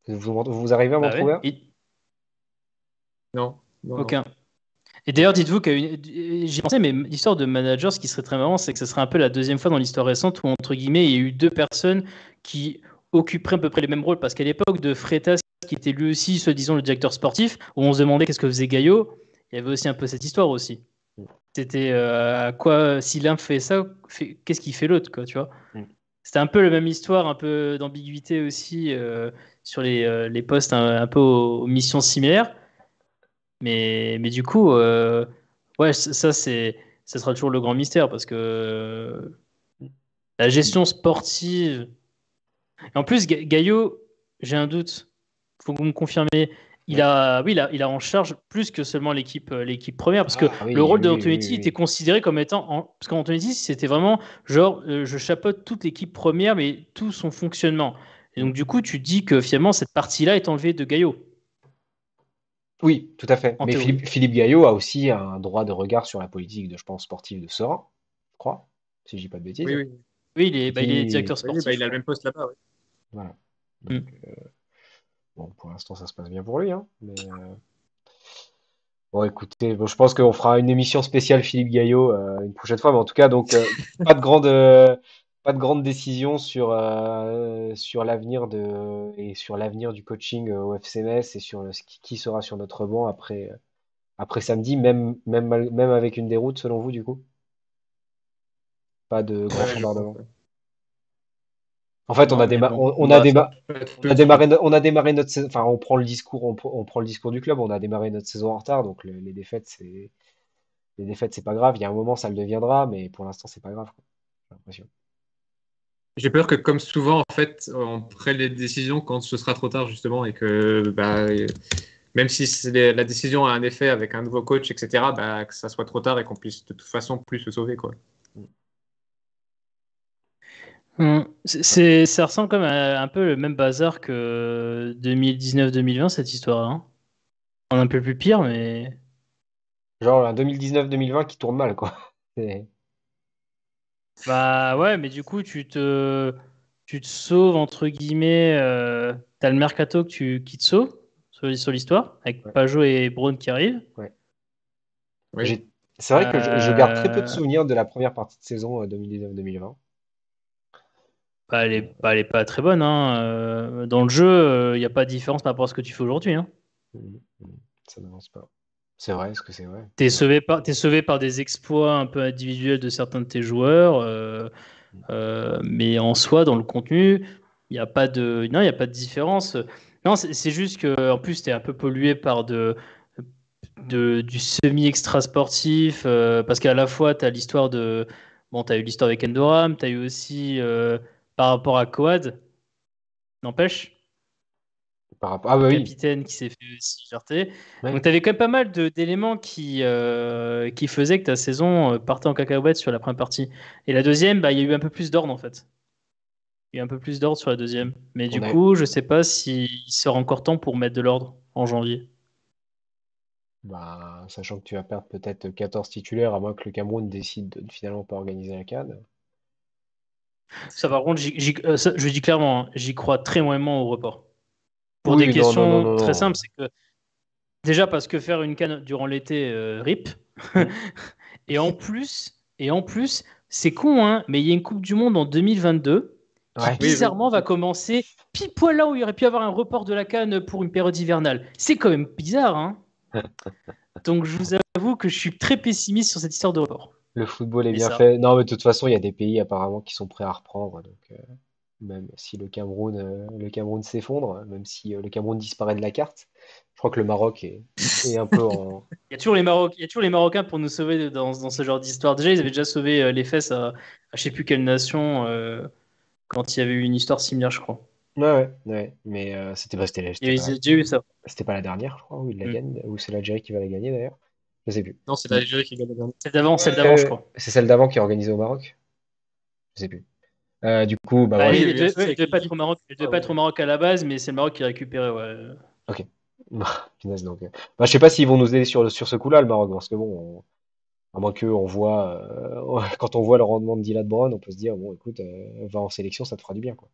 Vous, vous arrivez à m'en bah trouver non, Aucun. Et d'ailleurs, dites-vous que une... j'y pensais, mais l'histoire de manager, ce qui serait très marrant, c'est que ce serait un peu la deuxième fois dans l'histoire récente où, entre guillemets, il y a eu deux personnes qui occuperaient à peu près les mêmes rôles. Parce qu'à l'époque de Freitas, qui était lui aussi, soi-disant, le directeur sportif, où on se demandait qu'est-ce que faisait Gaillot, il y avait aussi un peu cette histoire aussi. C'était euh, à quoi, si l'un fait ça, qu'est-ce qu'il fait l'autre, quoi, tu vois mm. C'était un peu la même histoire, un peu d'ambiguïté aussi. Euh, sur les, euh, les postes un, peu aux, missions similaires. Mais, mais du coup, euh, ouais, ça, c'est, ça sera toujours le grand mystère parce que euh, la gestion sportive. En plus, Gaillot, j'ai un doute, faut que vous me confirmer Il a, oui, il en charge plus que seulement l'équipe, l'équipe première, parce que ah, le rôle de d'Antonetti était considéré comme étant, en... parce qu'Antonetti c'était vraiment genre, je chapeaute toute l'équipe première, mais tout son fonctionnement. Et donc, du coup, tu dis que finalement, cette partie-là est enlevée de Gaillot. Oui, tout à fait. Mais Philippe, Gaillot a aussi un droit de regard sur la politique, de, je pense, sportive de Sorin, je crois, si je dis pas de bêtises. Oui, oui. oui il, est, bah, il est directeur bah, sportif. il a le même poste là-bas. Oui. Voilà. Hmm. Euh, bon, pour l'instant, ça se passe bien pour lui. Hein, euh, bon, écoutez, je pense qu'on fera une émission spéciale Philippe Gaillot euh, une prochaine fois, mais en tout cas, donc, pas de grande pas de grande décision sur, euh, sur l'avenir de et sur l'avenir du coaching euh, au FCMS et sur ce qui sera sur notre banc après, euh, après samedi, même, même, même avec une déroute selon vous du coup Pas de grand chambardement. En fait, on a, démarré, on a démarré notre, saison, enfin, on prend le discours, on, prend le discours du club. On a démarré notre saison en retard, donc les défaites, c'est, les défaites, c'est pas grave. Il y a un moment, ça le deviendra, mais pour l'instant, c'est pas grave. J'ai l'impression. J'ai peur que, comme souvent, en fait, on prenne les décisions quand ce sera trop tard, justement, et que bah, même si la décision a un effet avec un nouveau coach, etc., bah, que ça soit trop tard et qu'on puisse de toute façon plus se sauver. Quoi. Hum, c'est, ça ressemble comme euh, un peu le même bazar que 2019-2020, cette histoire-là. Hein. En un peu plus pire, mais. Genre un 2019-2020 qui tourne mal, quoi. Bah ouais, mais du coup, tu te, tu te sauves, entre guillemets, euh, t'as le mercato que tu, quittes te sauve sur, l'histoire, avec Pajo Pajot et Braun qui arrivent. Ouais. C'est vrai que je, garde très peu de euh. souvenirs de la première partie de saison 2019-2020. Euh, bah, elle, n'est bah, pas très bonne. Hein, dans le jeu, il n'y a pas de différence par rapport à ce que tu fais aujourd'hui. Hein. Mmh, mmh. Ça n'avance pas. C'est vrai, ce que c'est vrai Tu es, sauvé par des exploits un peu individuels de certains de tes joueurs, euh, mm. euh, mais en soi, dans le contenu, il n'y a, pas de, non, a pas de différence. Non, c'est juste que en plus, tu es un peu pollué par de, de du semi-extra sportif, euh, parce qu'à la fois, tu as l'histoire de. Bon, tu as eu l'histoire avec Endoram, tu as eu aussi, par rapport à Coad, n'empêche, par rapport... Ah, bah capitaine qui s'est fait aussi Donc, tu avais quand même pas mal d'éléments qui, euh, qui faisaient que ta saison euh, partait en cacahuète sur la première partie. Et la deuxième, bah, il y a eu un peu plus d'ordre en fait. Il y a eu un peu plus d'ordre sur la deuxième. Mais du coup, je sais pas s'il sera encore temps pour mettre de l'ordre en janvier. Bah, sachant que tu vas perdre peut-être 14 titulaires, à moins que le Cameroun décide de finalement pas organiser un cadre Ça, va. contre, euh, je dis clairement, hein, j'y crois très moyennement au report pour des questions très simples. C'est que déjà parce que faire une canne durant l'été, euh, rip. et en plus, et en plus, c'est con, hein, mais il y a une Coupe du Monde en 2022 qui bizarrement va commencer pile là où il aurait pu avoir un report de la canne pour une période hivernale. C'est quand même bizarre. Hein Donc je vous avoue que je suis très pessimiste sur cette histoire de report. Le football est bien fait. Non, mais de toute façon, il y a des pays apparemment qui sont prêts à reprendre. Donc, euh, même si le Cameroun, euh, le Cameroun s'effondre, même si euh, le Cameroun disparaît de la carte. Je crois que le Maroc est, un peu en... il, y a toujours les il y a toujours les Marocains pour nous sauver dans, dans ce genre d'histoire. Déjà, ils avaient déjà sauvé euh, les fesses à, je ne sais plus quelle nation quand il y avait eu une histoire similaire, je crois. Ouais, ouais, ouais. mais c'était pas, c'était, c'était, pas, c'était pas la dernière, je crois, où, la mm. c'est l'Algérie qui va la gagner d'ailleurs. Je sais plus. Non, c'est l'Algérie qui gagne la dernière. d'avant, celle d'avant, je crois. C'est celle d'avant qui est organisée au Maroc Je sais plus. Euh, du coup, bah, bah pas être au ah Maroc, à la base, mais c'est le Maroc qui a récupéré. Ok. Bah, donc. Euh, bah, je sais pas s'ils vont nous aider sur, sur ce coup-là, le Maroc, parce que bon, à moins que on voit, euh, quand on voit le rendement de Dylan Brown, on peut se dire bon, écoute, va en sélection, ça te fera du bien, quoi.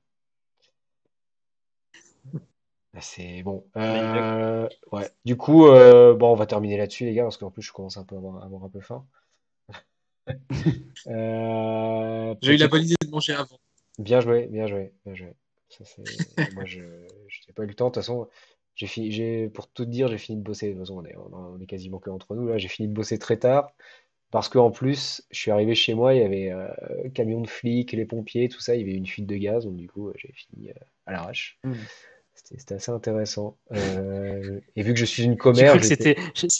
C'est bon. ouais. Du coup, bon, on va terminer là-dessus, les gars, parce qu'en plus, je commence un peu avoir, à avoir un peu faim. Euh, j'ai eu la bonne idée de manger avant. Bien joué, bien joué, bien joué. Moi, je n'ai pas eu le temps. De toute façon, j'ai pour tout dire, j'ai fini de bosser. De toute façon, on est, quasiment que entre nous. Là, j'ai fini de bosser très tard parce qu'en plus, je suis arrivé chez moi, il y avait euh, camion de flics, les pompiers, tout ça. Il y avait une fuite de gaz, donc du coup, euh, j'ai fini euh, à l'arrache. Hmm. C'était assez intéressant. et vu que je suis une commère. C'était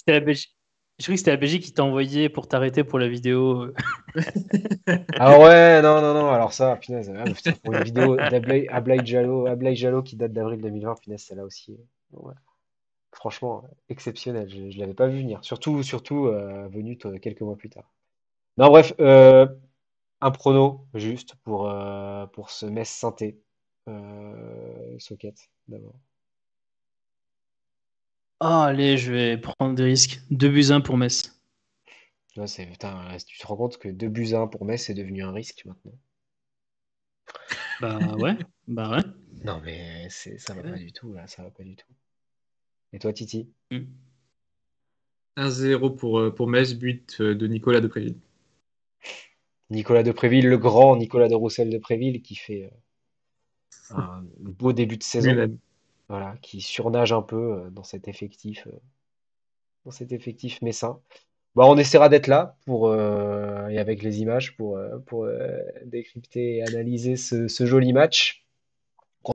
la Belgique. Je croyais que c'était la Belgique qui t'a envoyé pour t'arrêter pour la vidéo. ah ouais, non, non, non, alors ça, punaise, ah, pour une vidéo d'Ablai Jalo, Jalo, qui date d'avril 2020, punaise, celle-là aussi. Franchement, exceptionnel. je ne l'avais pas vu venir, surtout, surtout euh, venu quelques mois plus tard. Non, bref, euh, un prono juste pour, euh, pour ce mess synthé. Socket d'abord. Ah, allez, je vais prendre des risques. 2 buts 1 pour Metz. tu te rends compte que 2 buts 1 pour Metz, c'est devenu un risque maintenant Bah ouais, bah ouais. Non, mais ça va pas du tout, là, ça va pas du tout. Et toi, Titi 1-0 mm. pour, euh, pour Metz, but euh, de Nicolas de Préville. Nicolas de Préville, le grand Nicolas de Roussel de Préville, qui fait euh, un beau début de saison voilà, qui surnage un peu euh, dans cet effectif, euh, dans cet effectif messin. Bah, on essaiera d'être là pour, euh, et avec les images pour, décrypter et analyser ce joli match.